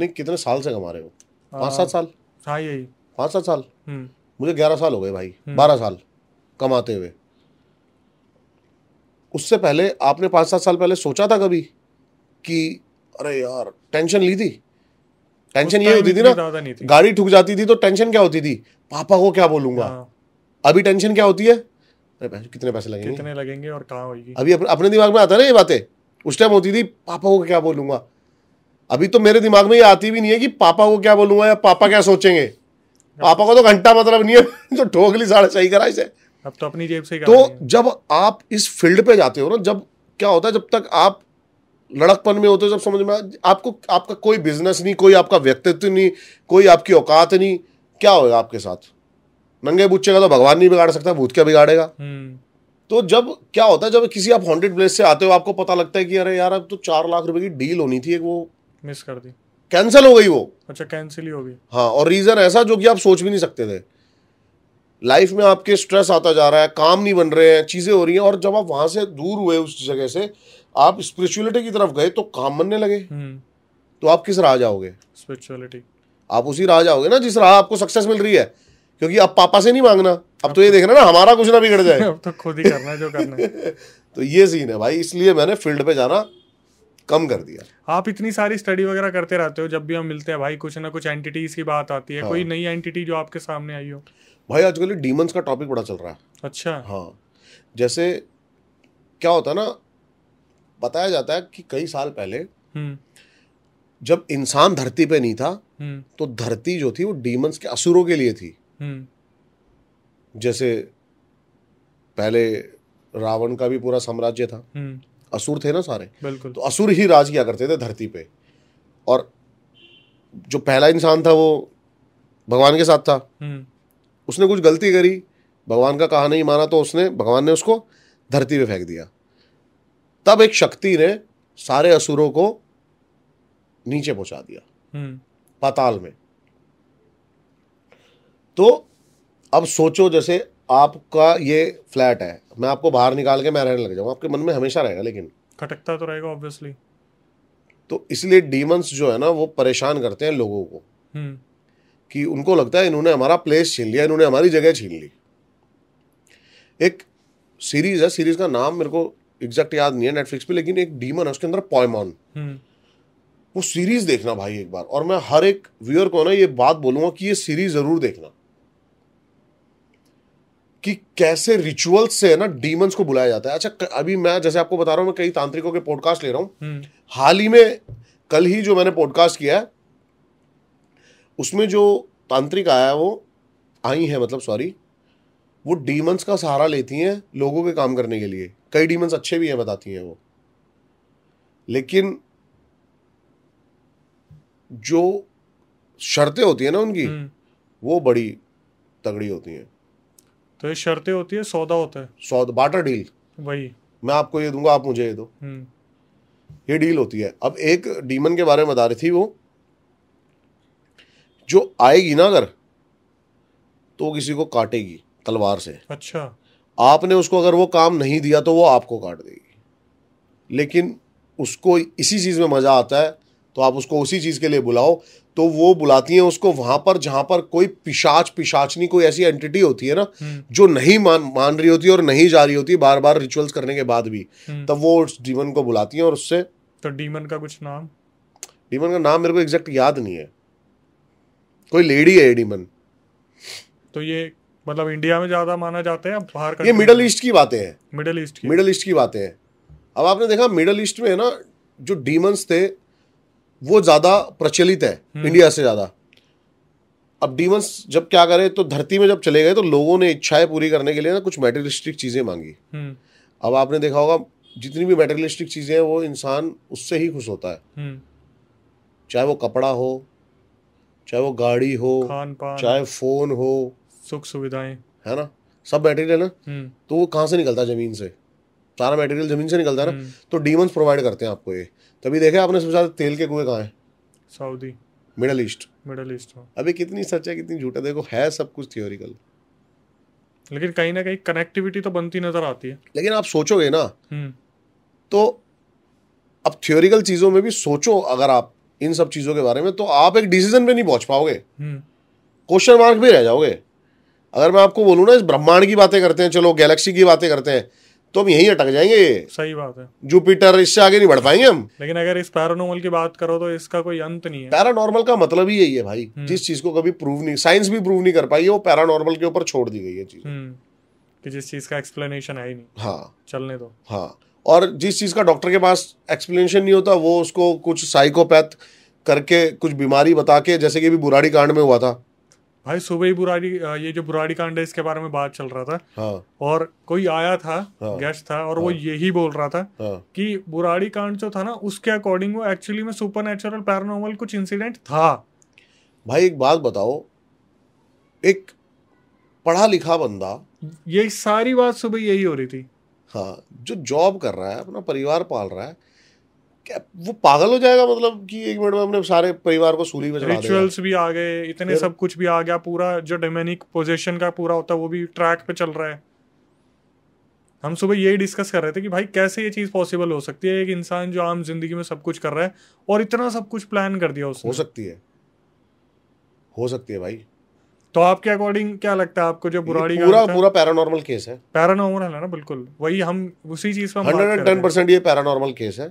नहीं कितने साल से कमा रहे हो पाँच सात साल हाँ यही पाँच सात साल हम्म। मुझे ग्यारह साल हो गए भाई हम्म। बारह साल कमाते हुए उससे पहले आपने पाँच सात साल पहले सोचा था कभी कि अरे यार टेंशन ली थी टेंशन ये होती थी ना गाड़ी ठुक जाती थी तो टेंशन क्या होती थी पापा को क्या बोलूंगा हाँ। अभी टेंशन क्या होती है अरे कितने पैसे लगेंगे कितने लगेंगे और कहाँ होगी अभी अपने दिमाग में आता है ना ये बातें उस टाइम होती थी पापा को क्या बोलूंगा अभी तो मेरे दिमाग में ये आती भी नहीं है कि पापा को क्या बोलूंगा या पापा क्या सोचेंगे पापा को तो घंटा मतलब नहीं है जो ठोक ली साढ़े सही करा इसे अब तो अपनी जेब से तो जब आप इस फील्ड पे जाते हो ना जब क्या होता है जब तक आप लड़कपन में होते हो जब समझ में आपको आपका कोई बिजनेस नहीं कोई आपका व्यक्तित्व नहीं कोई आपकी औकात नहीं क्या होगा आपके साथ नंगे बुच्चे का तो भगवान नहीं बिगाड़ सकता भूत क्या बिगाड़ेगा हम्म। तो जब क्या होता है जब किसी आप हॉन्टेड प्लेस से आते हो आपको पता लगता है कि अरे यार अब तो चार लाख रुपए की डील होनी थी एक वो मिस कर दी कैंसिल हो गई वो अच्छा कैंसिल ही हो गई हाँ और रीजन ऐसा जो कि आप सोच भी नहीं सकते थे लाइफ में आपके स्ट्रेस आता जा रहा है काम नहीं बन रहे हैं चीज़ें हो रही हैं और जब आप वहां से दूर हुए उस जगह से आप स्पिरिचुअलिटी की तरफ गए तो काम बनने लगे हम्म। तो आप किस राह जाओगे स्पिरिचुअलिटी आप उसी राह जाओगे ना जिस राह आपको सक्सेस मिल रही है क्योंकि अब पापा से नहीं मांगना अब, तो अब तो ये देखना ना हमारा कुछ ना बिगड़ जाए अब तो खुद ही करना है जो करना है तो ये सीन है भाई इसलिए मैंने फील्ड पे जाना कम कर दिया आप इतनी सारी स्टडी वगैरह करते रहते हो जब भी हम मिलते हैं भाई कुछ ना कुछ एंटिटीज की बात आती है हाँ। कोई नई एंटिटी जो आपके सामने आई हो भाई आजकल डीमंस का टॉपिक बड़ा चल रहा है अच्छा हाँ जैसे क्या होता है ना बताया जाता है कि कई साल पहले हम्म। जब इंसान धरती पे नहीं था हम्म। तो धरती जो थी वो डीमंस के असुरों के लिए थी हम्म। जैसे पहले रावण का भी पूरा साम्राज्य था असुर थे ना सारे तो असुर ही राज किया करते थे धरती पे और जो पहला इंसान था वो भगवान के साथ था हम्म। उसने कुछ गलती करी भगवान का कहा नहीं माना तो उसने भगवान ने उसको धरती पे फेंक दिया तब एक शक्ति ने सारे असुरों को नीचे पहुंचा दिया हम्म। पाताल में तो अब सोचो जैसे आपका ये फ्लैट है मैं आपको बाहर निकाल के मैं रहने लग जाऊंगा आपके मन में हमेशा रहेगा लेकिन खटकता तो रहेगा ऑब्वियसली तो इसलिए डीमंस जो है ना वो परेशान करते हैं लोगों को हम्म। कि उनको लगता है इन्होंने हमारा प्लेस छीन लिया इन्होंने हमारी जगह छीन ली एक सीरीज है सीरीज का नाम मेरे को एग्जैक्ट याद नहीं है नेटफ्लिक्स पे लेकिन एक डीमन है उसके अंदर पॉयमॉन हम्म। वो सीरीज देखना भाई एक बार और मैं हर एक व्यूअर को ना ये बात बोलूंगा कि ये सीरीज जरूर देखना कि कैसे रिचुअल्स से है ना डीमंस को बुलाया जाता है अच्छा अभी मैं जैसे आपको बता रहा हूँ मैं कई तांत्रिकों के पॉडकास्ट ले रहा हूँ हम्म। हाल ही में कल ही जो मैंने पॉडकास्ट किया है उसमें जो तांत्रिक आया है वो आई है मतलब सॉरी वो डीमंस का सहारा लेती हैं लोगों के काम करने के लिए कई डीमंस अच्छे भी हैं बताती हैं वो लेकिन जो शर्तें होती हैं ना उनकी हम्म। वो बड़ी तगड़ी होती हैं तो ये शर्तें होती है सौदा होता है सौदा बाटर डील वही मैं आपको ये दूंगा आप मुझे ये दो हम्म। ये डील होती है अब एक डीमन के बारे में बता रही थी वो जो आएगी ना अगर तो किसी को काटेगी तलवार से अच्छा आपने उसको अगर वो काम नहीं दिया तो वो आपको काट देगी लेकिन उसको इसी चीज़ में मज़ा आता है तो आप उसको उसी चीज़ के लिए बुलाओ तो वो बुलाती हैं उसको वहां पर जहां पर कोई पिशाच पिशाचनी कोई ऐसी एंटिटी होती है ना हम्म। जो नहीं मान मान रही होती और नहीं जा रही होती बार बार रिचुअल्स करने के बाद भी हम्म। तब वो उस डीमन को बुलाती हैं और उससे तो डीमन का कुछ नाम डीमन का नाम मेरे को एग्जैक्ट याद नहीं है कोई लेडी है डीमन तो ये मतलब इंडिया में ज्यादा माना जाते हैं बाहर ये मिडल ईस्ट की बातें हैं मिडल ईस्ट की मिडल ईस्ट की बातें हैं अब आपने देखा मिडल ईस्ट में है ना जो डीमंस थे वो ज़्यादा प्रचलित है हम्म। इंडिया से ज़्यादा अब डीमंस जब क्या करे तो धरती में जब चले गए तो लोगों ने इच्छाएं पूरी करने के लिए ना कुछ मेटेरियलिस्टिक चीज़ें मांगी हम्म। अब आपने देखा होगा जितनी भी मेटेरियलिस्टिक चीज़ें हैं वो इंसान उससे ही खुश होता है हम्म। चाहे वो कपड़ा हो चाहे वो गाड़ी हो चाहे फ़ोन हो सुख सुविधाएं है ना सब मेटेरियल है ना तो वो कहाँ से निकलता है ज़मीन से सारा मटेरियल जमीन से निकलता है ना हम्म। तो डीमंस प्रोवाइड करते हैं आपको ये तभी देखे आपने सबसे ज़्यादा तेल के कुएं कहाँ हैं Saudi middle east middle east अभी कितनी सच है कितनी झूठा देखो है सब कुछ थियोरिकल लेकिन कहीं ना कहीं कनेक्टिविटी तो बनती नजर आती है लेकिन आप सोचोगे ना हम्म। तो अब थियोरिकल चीज़ों में भी सोचो अगर आप इन सब चीज़ों के बारे में तो आप एक डिसीजन पे नहीं पहुंच पाओगे क्वेश्चन हम्म। मार्क भी रह जाओगे अगर मैं आपको बोलूँ ना इस ब्रह्मांड की बातें करते हैं चलो गैलेक्सी की बातें करते हैं तो हम यही अटक जाएंगे सही बात है जुपिटर इससे आगे नहीं बढ़ पाएंगे हम लेकिन अगर इस पैरानॉर्मल की बात करो तो इसका कोई अंत नहीं है पैरानॉर्मल का मतलब ही यही है भाई हम्म। जिस चीज को कभी प्रूव नहीं साइंस भी प्रूव नहीं कर पाई है वो पैरानॉर्मल के ऊपर छोड़ दी गई है चीज हम्म। कि जिस चीज का एक्सप्लेनेशन है ही नहीं हाँ चलने दो हाँ और जिस चीज का डॉक्टर के पास एक्सप्लेनेशन नहीं होता वो उसको कुछ साइकोपैथ करके कुछ बीमारी बता के जैसे कि भी बुराड़ी कांड में हुआ था भाई सुबह ही बुराड़ी ये जो बुराड़ी कांड है इसके बारे में बात चल रहा था हाँ। और कोई आया था हाँ। गेस्ट था और हाँ। वो यही बोल रहा था हाँ। कि बुराड़ी कांड जो था ना उसके अकॉर्डिंग वो एक्चुअली में सुपर नेचुरल पैरानोमल कुछ इंसिडेंट था भाई एक बात बताओ एक पढ़ा लिखा बंदा ये सारी बात सुबह यही हो रही थी हाँ जो जॉब कर रहा है अपना परिवार पाल रहा है वो पागल हो जाएगा मतलब कि एक मिनट में अपने सारे परिवार को सूली में रिचुअल्स भी आ गए इतने सब कुछ भी आ गया पूरा जो डेमेनिक पोजिशन का पूरा होता है वो भी ट्रैक पे चल रहा है हम सुबह यही डिस्कस कर रहे थे कि भाई कैसे ये चीज़ पॉसिबल हो सकती है एक इंसान जो आम जिंदगी में सब कुछ कर रहा है और इतना सब कुछ प्लान कर दिया उसने हो सकती है हो सकती है भाई तो आपके अकॉर्डिंग क्या लगता है आपको जो बुराड़ी पूरा पूरा पैरानॉर्मल केस है पैरानॉर्मल है ना बिल्कुल वही हम उसी चीज पर हंड्रेड एंड टेन परसेंट ये पैरानॉर्मल केस है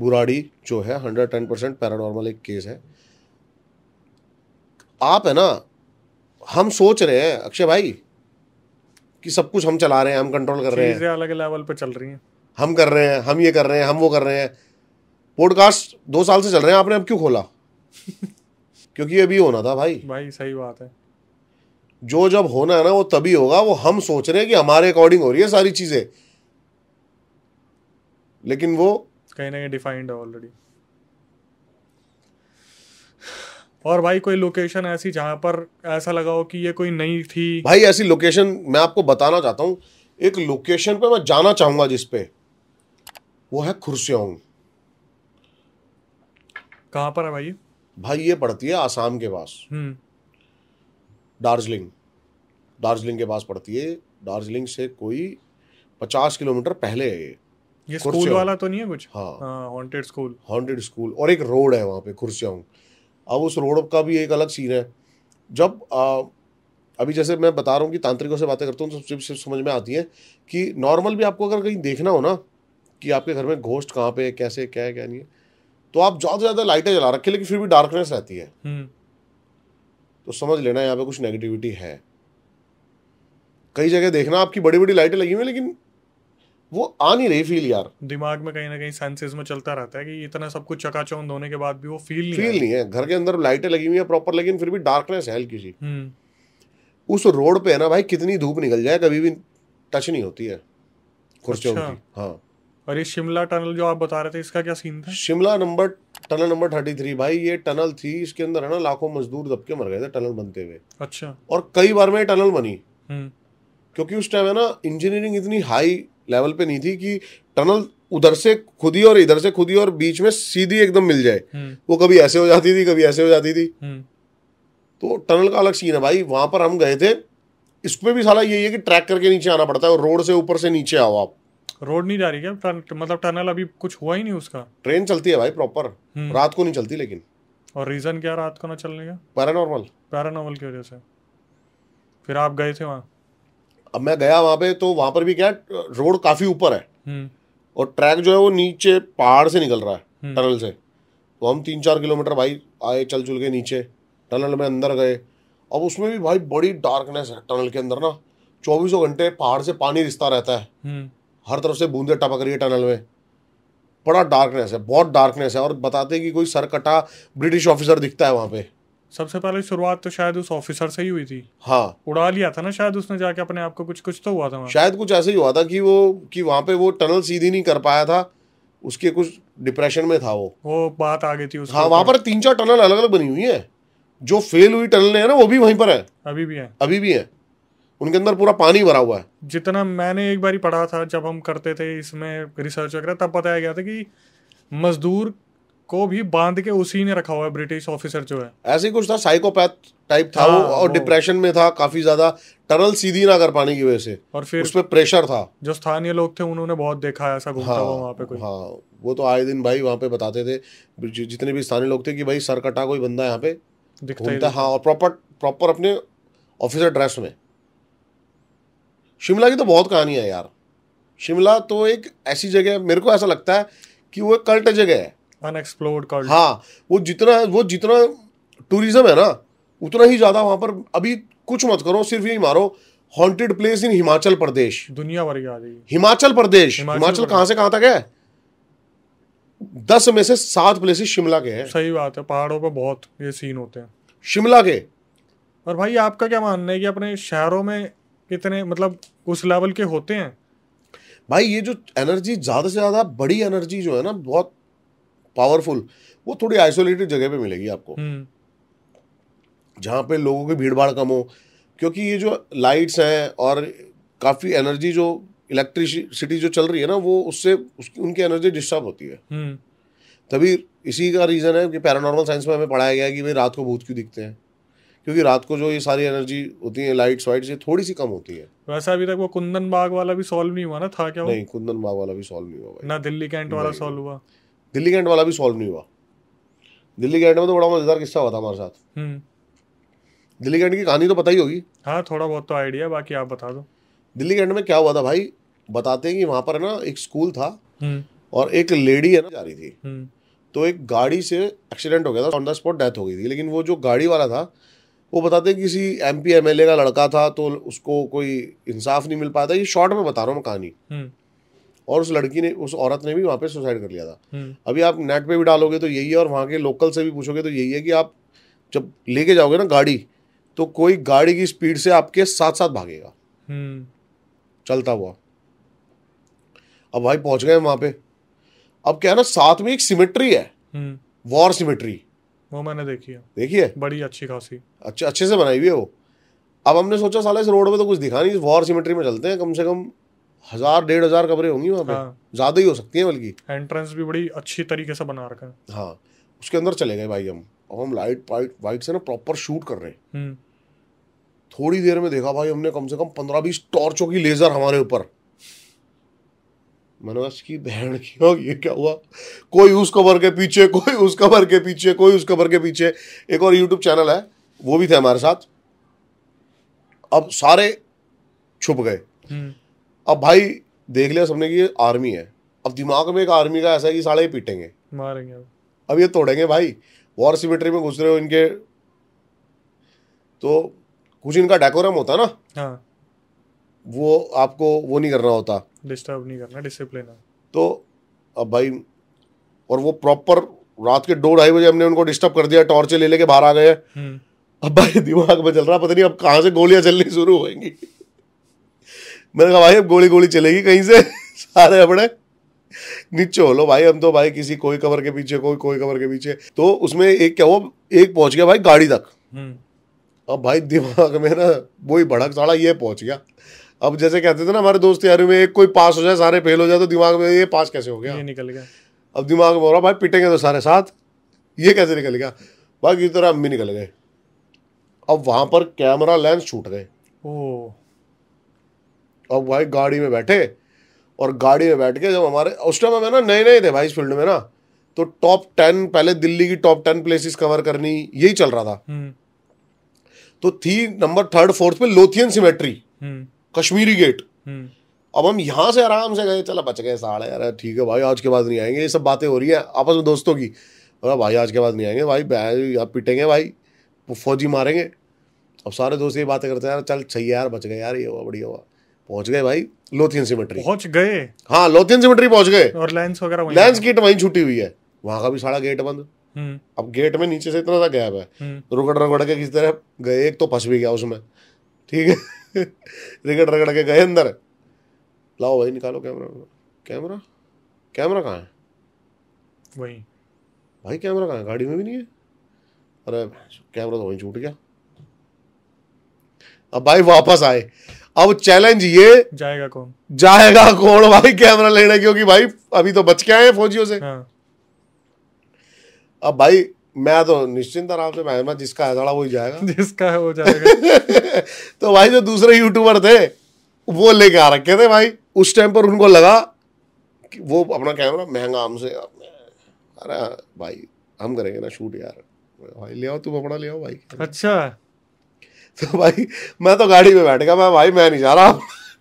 बुराड़ी जो है हंड्रेड टेन परसेंट पैरानॉर्मल एक केस है आप है ना हम सोच रहे हैं अक्षय भाई कि सब कुछ हम चला रहे हैं हम कंट्रोल कर रहे हैं अलग लेवल पे चल रही हैं हम कर रहे हैं हम ये कर रहे हैं हम वो कर रहे हैं पॉडकास्ट दो साल से चल रहे हैं आपने अब क्यों खोला क्योंकि अभी होना था भाई भाई सही बात है जो जब होना है ना वो तभी होगा वो हम सोच रहे हैं कि हमारे अकॉर्डिंग हो रही है सारी चीजें लेकिन वो कहीं ना कहीं डिफाइंड है ऑलरेडी और भाई कोई लोकेशन ऐसी जहां पर ऐसा लगा हो कि ये कोई नई थी भाई ऐसी लोकेशन मैं आपको बताना चाहता हूँ एक लोकेशन पे मैं जाना चाहूंगा जिसपे वो है खुरसियोंग कहां पर है भाई भाई ये पड़ती है आसाम के पास हम्म। दार्जिलिंग दार्जिलिंग के पास पड़ती है दार्जिलिंग से कोई पचास किलोमीटर पहले है ये ये स्कूल वाला तो नहीं है कुछ हाँ हॉन्टेड स्कूल हॉन्टेड स्कूल और एक रोड है वहाँ पे कुर्सियांग अब उस रोड का भी एक अलग सीन है जब आ, अभी जैसे मैं बता रहा हूँ कि तांत्रिकों से बातें करता हूँ तो सिर्फ सिर्फ समझ में आती है कि नॉर्मल भी आपको अगर कहीं देखना हो ना कि आपके घर में घोष्ट कहाँ पे है कैसे क्या है क्या नहीं है तो आप ज़्यादा से ज़्यादा लाइटें जला रखी लेकिन फिर भी डार्कनेस रहती है हम्म। तो समझ लेना यहाँ पे कुछ नेगेटिविटी है कई जगह देखना आपकी बड़ी बड़ी लाइटें लगी हुई हैं लेकिन वो आ नहीं रही फील यार दिमाग में कहीं ना कहीं सेंसेस में चलता रहता है कि इतना सब कुछ चकाचौंध होने के बाद भी वो फील नहीं फील नहीं है घर के अंदर लाइटें लगी हुई है प्रॉपर लेकिन फिर भी डार्कनेस है हल्की सी हम्म। उस रोड पे है ना भाई कितनी धूप निकल जाए कभी भी टच नहीं होती है अच्छा। की हाँ और ये शिमला टनल जो आप बता रहे थे इसका क्या सीन था Shimla number tunnel number thirty three भाई ये टनल थी इसके अंदर है ना लाखों मजदूर दबके मर गए थे टनल बनते हुए अच्छा और कई बार में टनल बनी हम्म। क्योंकि उस टाइम है ना इंजीनियरिंग इतनी हाई लेवल पे नहीं थी कि टनल उधर से खुदी और इधर से खुदी और बीच में सीधी एकदम मिल जाए हम्म। वो कभी ऐसे हो जाती थी कभी ऐसे हो जाती थी हम्म। तो टनल का अलग सीन है भाई वहां पर हम गए थे इसमें भी सारा यही है कि ट्रैक करके नीचे आना पड़ता है रोड से ऊपर से नीचे आओ आप रोड नहीं जा रही क्या टन, मतलब टनल अभी कुछ हुआ ही नहीं उसका ट्रेन चलती है भाई प्रॉपर हम्म। रात को नहीं चलती लेकिन और रीजन क्या रात को ना चलने का पैरानॉर्मल पैरानॉर्मल की वजह से फिर आप गए थे वहाँ अब मैं गया वहाँ पे तो वहाँ पर भी क्या रोड काफ़ी ऊपर है हम्म। और ट्रैक जो है वो नीचे पहाड़ से निकल रहा है हम्म। टनल से तो हम तीन चार किलोमीटर भाई आए चल चुल के नीचे टनल में अंदर गए अब उसमें भी भाई बड़ी डार्कनेस है टनल के अंदर ना चौबीसों घंटे पहाड़ से पानी रिश्ता रहता है हम्म। हर तरफ से बूंदे टपक रही है टनल में बड़ा डार्कनेस है बहुत डार्कनेस है और बताते हैं कि कोई सरकटा ब्रिटिश ऑफिसर दिखता है वहाँ पे सबसे पहले शुरुआत तो शायद उस ऑफिसर से ही हुई थी हाँ उड़ा लिया था ना शायद उसने जाके अपने आप को कुछ कुछ तो हुआ था शायद कुछ ऐसे ही हुआ था कि वो कि वहाँ पे वो टनल सीधी नहीं कर पाया था उसके कुछ डिप्रेशन में था वो वो बात आ गई थी उसके हाँ वहाँ पर तीन चार टनल अलग अलग बनी हुई है जो फेल हुई टनल है ना वो भी वहीं पर है अभी भी है अभी भी है उनके अंदर पूरा पानी भरा हुआ है जितना मैंने एक बार पढ़ा था जब हम करते थे इसमें रिसर्च वगैरह तब बताया गया था कि मजदूर को भी बांध के उसी ने रखा हुआ है ब्रिटिश ऑफिसर जो है ऐसे ही कुछ था साइकोपैथ टाइप था आ, वो हाँ, और डिप्रेशन में था काफी ज्यादा टनल सीधी ना कर पाने की वजह से और फिर उसमें प्रेशर था जो स्थानीय लोग थे उन्होंने बहुत देखा ऐसा घूमता हुआ हाँ, वहाँ पे कोई हाँ वो तो आए दिन भाई वहाँ पे बताते थे जितने भी स्थानीय लोग थे कि भाई सर कटा कोई बंदा यहाँ पे घूमता हाँ और प्रॉपर प्रॉपर अपने ऑफिसर ड्रेस में शिमला की तो बहुत कहानी है यार शिमला तो एक ऐसी जगह है मेरे को ऐसा लगता है कि वो एक कल्ट जगह है अनएक्सप्लोर्ड कर हाँ वो जितना वो जितना टूरिज्म है ना उतना ही ज़्यादा वहाँ पर अभी कुछ मत करो सिर्फ यही मारो haunted place in Himachal Pradesh दुनिया भर की आ जाएगी हिमाचल प्रदेश हिमाचल, कहां कहाँ से कहाँ तक है दस में से सात प्लेसेस शिमला के हैं सही बात है पहाड़ों पर बहुत ये सीन होते हैं शिमला के और भाई आपका क्या मानना है कि अपने शहरों में कितने मतलब उस लेवल के होते हैं भाई ये जो एनर्जी ज़्यादा से ज़्यादा बड़ी एनर्जी जो है ना बहुत पावरफुल वो थोड़ी आइसोलेटेड जगह पे मिलेगी आपको हम्म। जहाँ पे लोगों की भीड़ भाड़ कम हो क्योंकि ये जो लाइट्स हैं और काफ़ी एनर्जी जो इलेक्ट्रिसिटी जो चल रही है ना वो उससे उसकी उनकी एनर्जी डिस्टर्ब होती है हम्म। तभी इसी का रीज़न है कि पैरानॉर्मल साइंस में हमें पढ़ाया गया कि भाई रात को भूत क्यों दिखते हैं क्योंकि रात को जो ये सारी एनर्जी होती है लाइट्स वाइट्स ये थोड़ी सी कम होती है वैसे अभी तक वो कुंदन बाग वाला भी सॉल्व नहीं हुआ ना था क्या नहीं कुंदन बाग वाला भी सॉल्व नहीं हुआ ना दिल्ली कैंट वाला सॉल्व हुआ दिल्ली कैंट वाला भी सॉल्व नहीं हुआ दिल्ली कैंट में तो बड़ा मजेदार किस्सा हुआ था हमारे साथ हम्म। दिल्ली कैंट की कहानी तो पता ही होगी हाँ थोड़ा बहुत तो आइडिया बाकी आप बता दो दिल्ली कैंट में क्या हुआ था भाई बताते हैं कि वहां पर ना एक स्कूल था हम्म। और एक लेडी है ना जा रही थी हम्म। तो एक गाड़ी से एक्सीडेंट हो गया था ऑन द स्पॉट डेथ हो गई थी लेकिन वो जो गाड़ी वाला था वो बताते हैं किसी एम पी का लड़का था तो उसको कोई इंसाफ नहीं मिल पाया था ये शॉर्ट में बता रहा हूँ मैं कहानी और उस लड़की ने उस औरत ने भी वहाँ पे सुसाइड कर लिया था हम्म। अभी आप नेट पे भी डालोगे तो यही है और वहाँ के लोकल से भी पूछोगे तो यही है कि आप जब लेके जाओगे ना गाड़ी तो कोई गाड़ी की स्पीड से आपके साथ साथ भागेगा हम्म। चलता हुआ अब भाई पहुंच गए वहां पे अब क्या है ना साथ में एक सिमेट्री है वॉर हम्म। सिमेट्री वो मैंने देखी है देखी है बड़ी अच्छी खासी अच्छे अच्छे से बनाई हुई है वो अब हमने सोचा साला इस रोड पे तो कुछ दिखा नहीं वॉर सिमेट्री में चलते हैं कम से कम हजार डेढ़ हजार कमरे होंगी वहाँ पे हाँ। ज्यादा ही हो सकती है बल्कि एंट्रेंस भी बड़ी अच्छी तरीके से बना रखा है हाँ उसके अंदर चले गए भाई हम और हम लाइट वाइट वाइट से ना प्रॉपर शूट कर रहे हैं हम्म। थोड़ी देर में देखा भाई हमने कम से कम पंद्रह बीस टॉर्चों की लेजर हमारे ऊपर मनोज की बहन की हो हाँ, ये क्या हुआ कोई उस कबर के पीछे कोई उस कबर के पीछे कोई उस कबर के पीछे एक और यूट्यूब चैनल है वो भी थे हमारे साथ अब सारे छुप गए हम्म। अब भाई देख लिया सबने की आर्मी है अब दिमाग में एक आर्मी का ऐसा है कि साढ़े पीटेंगे मारेंगे अब ये तोड़ेंगे भाई वॉर सिमेट्री में घुस रहे हो इनके तो कुछ इनका डेकोरम होता ना हाँ वो आपको वो नहीं करना होता डिस्टर्ब नहीं करना डिसिप्लिन तो अब भाई और वो प्रॉपर रात के दो ढाई बजे हमने उनको डिस्टर्ब कर दिया टॉर्चे ले लेके बाहर आ गए हम्म। अब भाई दिमाग में चल रहा पता नहीं अब कहाँ से गोलियां चलनी शुरू होगी मैंने कहा भाई अब गोली गोली चलेगी कहीं से सारे अपने नीचे लो भाई हम तो भाई किसी कोई कवर के पीछे कोई कोई कवर के पीछे तो उसमें एक क्या हुआ एक पहुंच गया भाई गाड़ी तक हम्म। अब भाई दिमाग में ना ही भड़क साड़ा ये पहुंच गया अब जैसे कहते थे ना हमारे दोस्त यार में एक कोई पास हो जाए सारे फेल हो जाए तो दिमाग में ये पास कैसे हो गया ये निकल गया अब दिमाग में हो रहा भाई पिटेंगे तो सारे साथ ये कैसे निकल गया बाकी तरह हम भी निकल गए अब वहां पर कैमरा लेंस छूट गए और भाई गाड़ी में बैठे और गाड़ी में बैठ के जब हमारे उस टाइम हमें ना नए नए थे भाई इस फील्ड में ना तो टॉप टेन पहले दिल्ली की टॉप टेन प्लेसेस कवर करनी यही चल रहा था हम्म। तो थी नंबर थर्ड फोर्थ पे लोथियन सिमेट्री कश्मीरी गेट हम्म। अब हम यहां से आराम से गए चला बच गए साढ़े यार ठीक है भाई आज के बाद नहीं आएंगे ये सब बातें हो रही है आपस में दोस्तों की अरे भाई आज के बाद नहीं आएंगे भाई यहाँ पिटेंगे भाई फौजी मारेंगे अब सारे दोस्त ये बातें करते हैं यार चल सही यार बच गए यार ये हुआ बढ़िया हुआ पहुंच गए भाई लोथियन सिमेट्री पहुंच गए हाँ लोथियन सिमेट्री पहुंच गए और लैंस वगैरह लैंस गेट वहीं छुट्टी हुई है वहां का भी सारा गेट बंद हम्म। अब गेट में नीचे से इतना सा गैप है हम्म। रुकड़ रगड़ के किस तरह गए एक तो फंस भी गया उसमें ठीक है रिगड़ रगड़ के गए अंदर लाओ भाई निकालो कैमरा कैमरा कैमरा कहाँ है वही भाई कैमरा कहाँ है गाड़ी में भी नहीं है अरे कैमरा तो वहीं छूट गया अब भाई वापस आए अब चैलेंज ये जाएगा कौन जाएगा कौन भाई कैमरा लेने क्योंकि भाई अभी तो बच के आए फौजियों से हाँ। अब भाई मैं तो निश्चिंत आराम से मैं जिसका है वही जाएगा जिसका है वो जाएगा तो भाई जो दूसरे यूट्यूबर थे वो लेके आ रखे थे भाई उस टाइम पर उनको लगा कि वो अपना कैमरा महंगा हमसे अरे भाई हम करेंगे ना शूट यार भाई ले आओ तुम अपना ले आओ भाई अच्छा तो भाई मैं तो गाड़ी में बैठ गया मैं भाई मैं नहीं जा रहा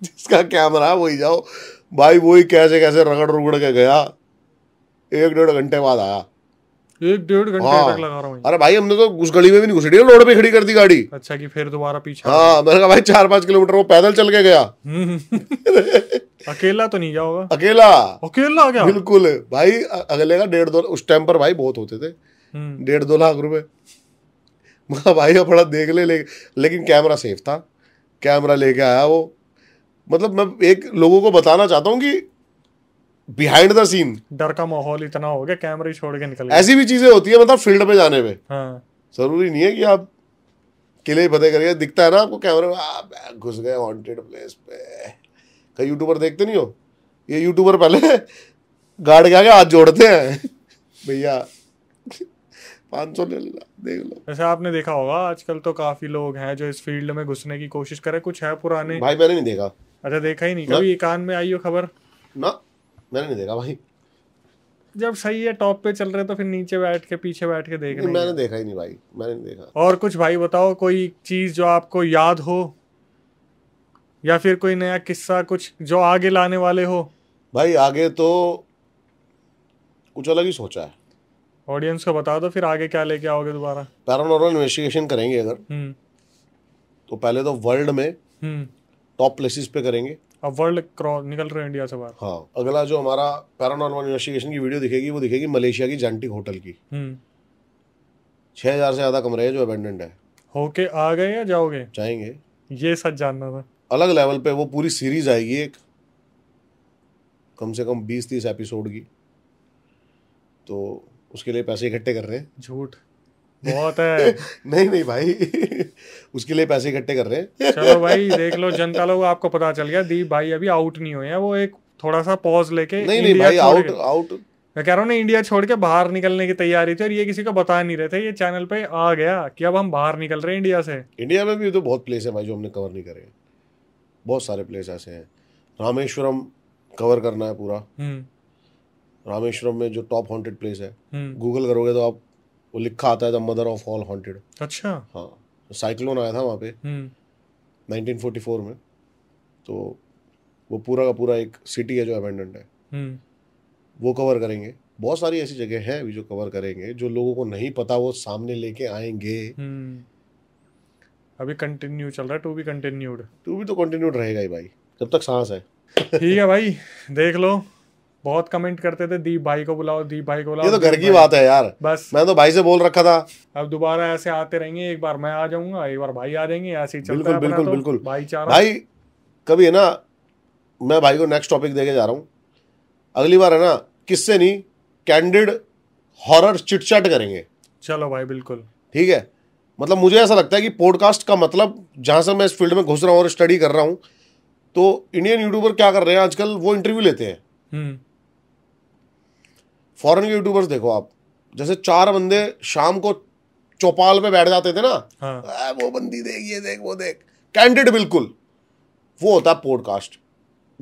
जिसका कैमरा है वही जाओ भाई वही कैसे कैसे रगड़ रुगड़ के गया एक डेढ़ घंटे बाद आया एक डेढ़ घंटे हाँ। लगा रहा अरे भाई हमने तो उस गली में भी नहीं घुसड़ी रोड पे खड़ी कर दी गाड़ी अच्छा कि फिर दोबारा पीछे हाँ मैंने कहा भाई चार पांच किलोमीटर वो पैदल चल के गया हम्म। अकेला तो नहीं गया होगा अकेला अकेला क्या बिल्कुल भाई अगले का डेढ़ दो उस टाइम पर भाई बहुत होते थे हम्म। डेढ़ दो लाख रुपए मतलब भाई बड़ा देख ले, ले लेकिन कैमरा सेफ था कैमरा लेके आया वो मतलब मैं एक लोगों को बताना चाहता हूँ कि बिहाइंड द सीन डर का माहौल इतना हो गया कैमरे छोड़ के निकल ऐसी भी चीजें होती है मतलब फील्ड पे जाने पे हाँ। जरूरी नहीं है कि आप किले ही फतेह करिए दिखता है ना आपको कैमरे में घुस गए हॉन्टेड प्लेस पे कहीं यूट्यूबर देखते नहीं हो ये यूट्यूबर पहले गार्ड के आगे हाथ जोड़ते हैं भैया पाँच सौ ले लेना देख लो जैसे आपने देखा होगा आजकल तो काफी लोग हैं जो इस फील्ड में घुसने की कोशिश करे कुछ है पुराने भाई मैंने नहीं देखा अच्छा देखा ही नहीं कभी कान में आई हो खबर ना मैंने नहीं देखा भाई जब सही है टॉप पे चल रहे तो फिर नीचे बैठ के पीछे बैठ के देख रहे मैंने देखा ही नहीं भाई मैंने नहीं देखा और कुछ भाई बताओ कोई चीज जो आपको याद हो या फिर कोई नया किस्सा कुछ जो आगे लाने वाले हो भाई आगे तो कुछ अलग ही सोचा है ऑडियंस को बता दो फिर आगे क्या लेके आओगे दोबारा पैरानॉर्मल इन्वेस्टिगेशन करेंगे अगर हम्म। तो पहले तो वर्ल्ड में टॉप हम्म। प्लेसेस पे करेंगे अब वर्ल्ड क्रॉस निकल रहे हैं इंडिया से बाहर हाँ अगला जो हमारा पैरानॉर्मल इन्वेस्टिगेशन की वीडियो दिखेगी वो दिखेगी मलेशिया की जेंटिक होटल की हम्म। छह हज़ार से ज़्यादा कमरे हैं जो अबेंडेंट है होके आ गए या जाओगे जाएंगे ये सच जानना था अलग लेवल पे वो पूरी सीरीज आएगी एक कम से कम बीस तीस एपिसोड की तो उसके लिए पैसे इकट्ठे कर रहे हैं झूठ बहुत है नहीं नहीं भाई उसके लिए पैसे इकट्ठे कर रहे हैं चलो भाई देख लो जनता लोग आपको पता चल गया दीप भाई अभी आउट नहीं हुए हैं वो एक थोड़ा सा पॉज लेके नहीं नहीं भाई आउट आउट मैं कह रहा हूँ ना इंडिया छोड़ के बाहर निकलने की तैयारी थी और ये किसी को बता नहीं रहे थे ये चैनल पे आ गया कि अब हम बाहर निकल रहे हैं इंडिया से इंडिया में भी तो बहुत प्लेस है भाई जो हमने कवर नहीं करे बहुत सारे प्लेस ऐसे हैं रामेश्वरम कवर करना है पूरा हम्म। रामेश्वरम में जो टॉप हॉन्टेड प्लेस है गूगल हम्म। करोगे तो आप वो लिखा आता है the mother of all haunted अच्छा हाँ साइक्लोन आया था वहाँ पे 1944 हम्म। में तो वो पूरा का पूरा एक सिटी है जो अबेंडेंट है हम्म। वो कवर करेंगे बहुत सारी ऐसी जगह है अभी जो कवर करेंगे जो लोगों को नहीं पता वो सामने लेके आएंगे अभी कंटिन्यू चल रहा है टू भी कंटिन्यूड टू भी तो कंटिन्यूड रहेगा ही भाई जब तक सांस है ठीक है भाई देख लो बहुत कमेंट करते थे दीप भाई को बुलाओ दीप भाई को बुलाओ ये तो घर की बात है यार बस मैं तो भाई से बोल रखा था अब दोबारा ऐसे आते रहेंगे एक बार मैं आ जाऊंगा एक बार भाई आ जाएंगे ऐसे ही बिल्कुल बिल्कुल तो, बिल्कुल भाईचारा भाई कभी है ना मैं भाई को नेक्स्ट टॉपिक देके जा रहा हूँ अगली बार है ना किससे नहीं कैंडिड हॉरर चिटचैट करेंगे चलो भाई बिल्कुल ठीक है मतलब मुझे ऐसा लगता है कि पॉडकास्ट का मतलब जहाँ से मैं इस फील्ड में घुस रहा हूँ और स्टडी कर रहा हूँ तो इंडियन यूट्यूबर क्या कर रहे हैं आजकल वो इंटरव्यू लेते हैं हम्म। फॉरेन के यूट्यूबर्स देखो आप जैसे चार बंदे शाम को चौपाल पे बैठ जाते थे ना हाँ. वो बंदी देख ये देख वो देख कैंडिड बिल्कुल वो होता है पॉडकास्ट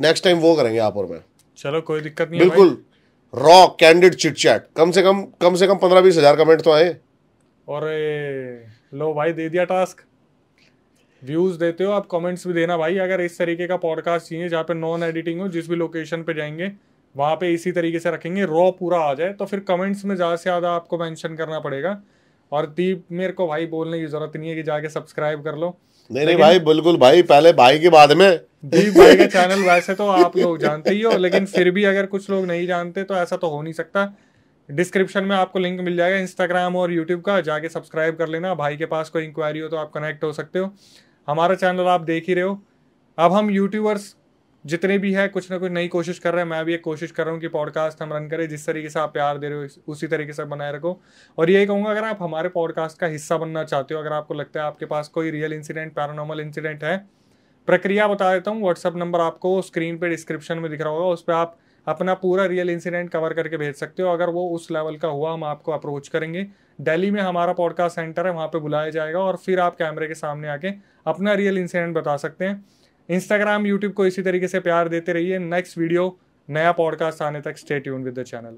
नेक्स्ट टाइम वो करेंगे आप और मैं चलो कोई दिक्कत नहीं बिल्कुल रॉ कैंडिड चिट चैट कम से कम कम से कम पंद्रह बीस हजार कमेंट तो आए और लो भाई दे दिया टास्क व्यूज देते हो आप कमेंट्स भी देना भाई अगर इस तरीके का पॉडकास्ट चाहिए जहाँ पे नॉन एडिटिंग हो जिस भी लोकेशन पे जाएंगे वहाँ पे इसी तरीके से रखेंगे रॉ पूरा आ जाए तो फिर कमेंट्स में ज़्यादा से ज़्यादा आपको मेंशन करना पड़ेगा और दीप मेरे को भाई बोलने की जरूरत नहीं है कि जाके सब्सक्राइब कर लो नहीं नहीं भाई बिल्कुल भाई पहले भाई के बाद में दीप भाई का चैनल वैसे तो आप लोग जानते ही हो लेकिन फिर भी अगर कुछ लोग नहीं जानते तो ऐसा तो हो नहीं सकता डिस्क्रिप्शन में आपको लिंक मिल जाएगा इंस्टाग्राम और यूट्यूब का जाके सब्सक्राइब कर लेना भाई के पास कोई इंक्वायरी हो तो आप कनेक्ट हो सकते हो हमारा चैनल आप देख ही रहे हो अब हम यूट्यूबर्स जितने भी है कुछ ना कुछ नई कोशिश कर रहे हैं मैं भी एक कोशिश कर रहा हूँ कि पॉडकास्ट हम रन करें जिस तरीके से आप प्यार दे रहे हो उसी तरीके से बनाए रखो और यही कहूँगा अगर आप हमारे पॉडकास्ट का हिस्सा बनना चाहते हो अगर आपको लगता है आपके पास कोई रियल इंसिडेंट पैरानॉर्मल इंसिडेंट है प्रक्रिया बता देता हूँ व्हाट्सअप नंबर आपको स्क्रीन पर डिस्क्रिप्शन में दिख रहा होगा उस पर आप अपना पूरा रियल इंसिडेंट कवर करके भेज सकते हो अगर वो उस लेवल का हुआ हम आपको अप्रोच करेंगे दिल्ली में हमारा पॉडकास्ट सेंटर है वहाँ पे बुलाया जाएगा और फिर आप कैमरे के सामने आके अपना रियल इंसिडेंट बता सकते हैं इंस्टाग्राम यूट्यूब को इसी तरीके से प्यार देते रहिए नेक्स्ट वीडियो नया पॉडकास्ट आने तक stay tune with the channel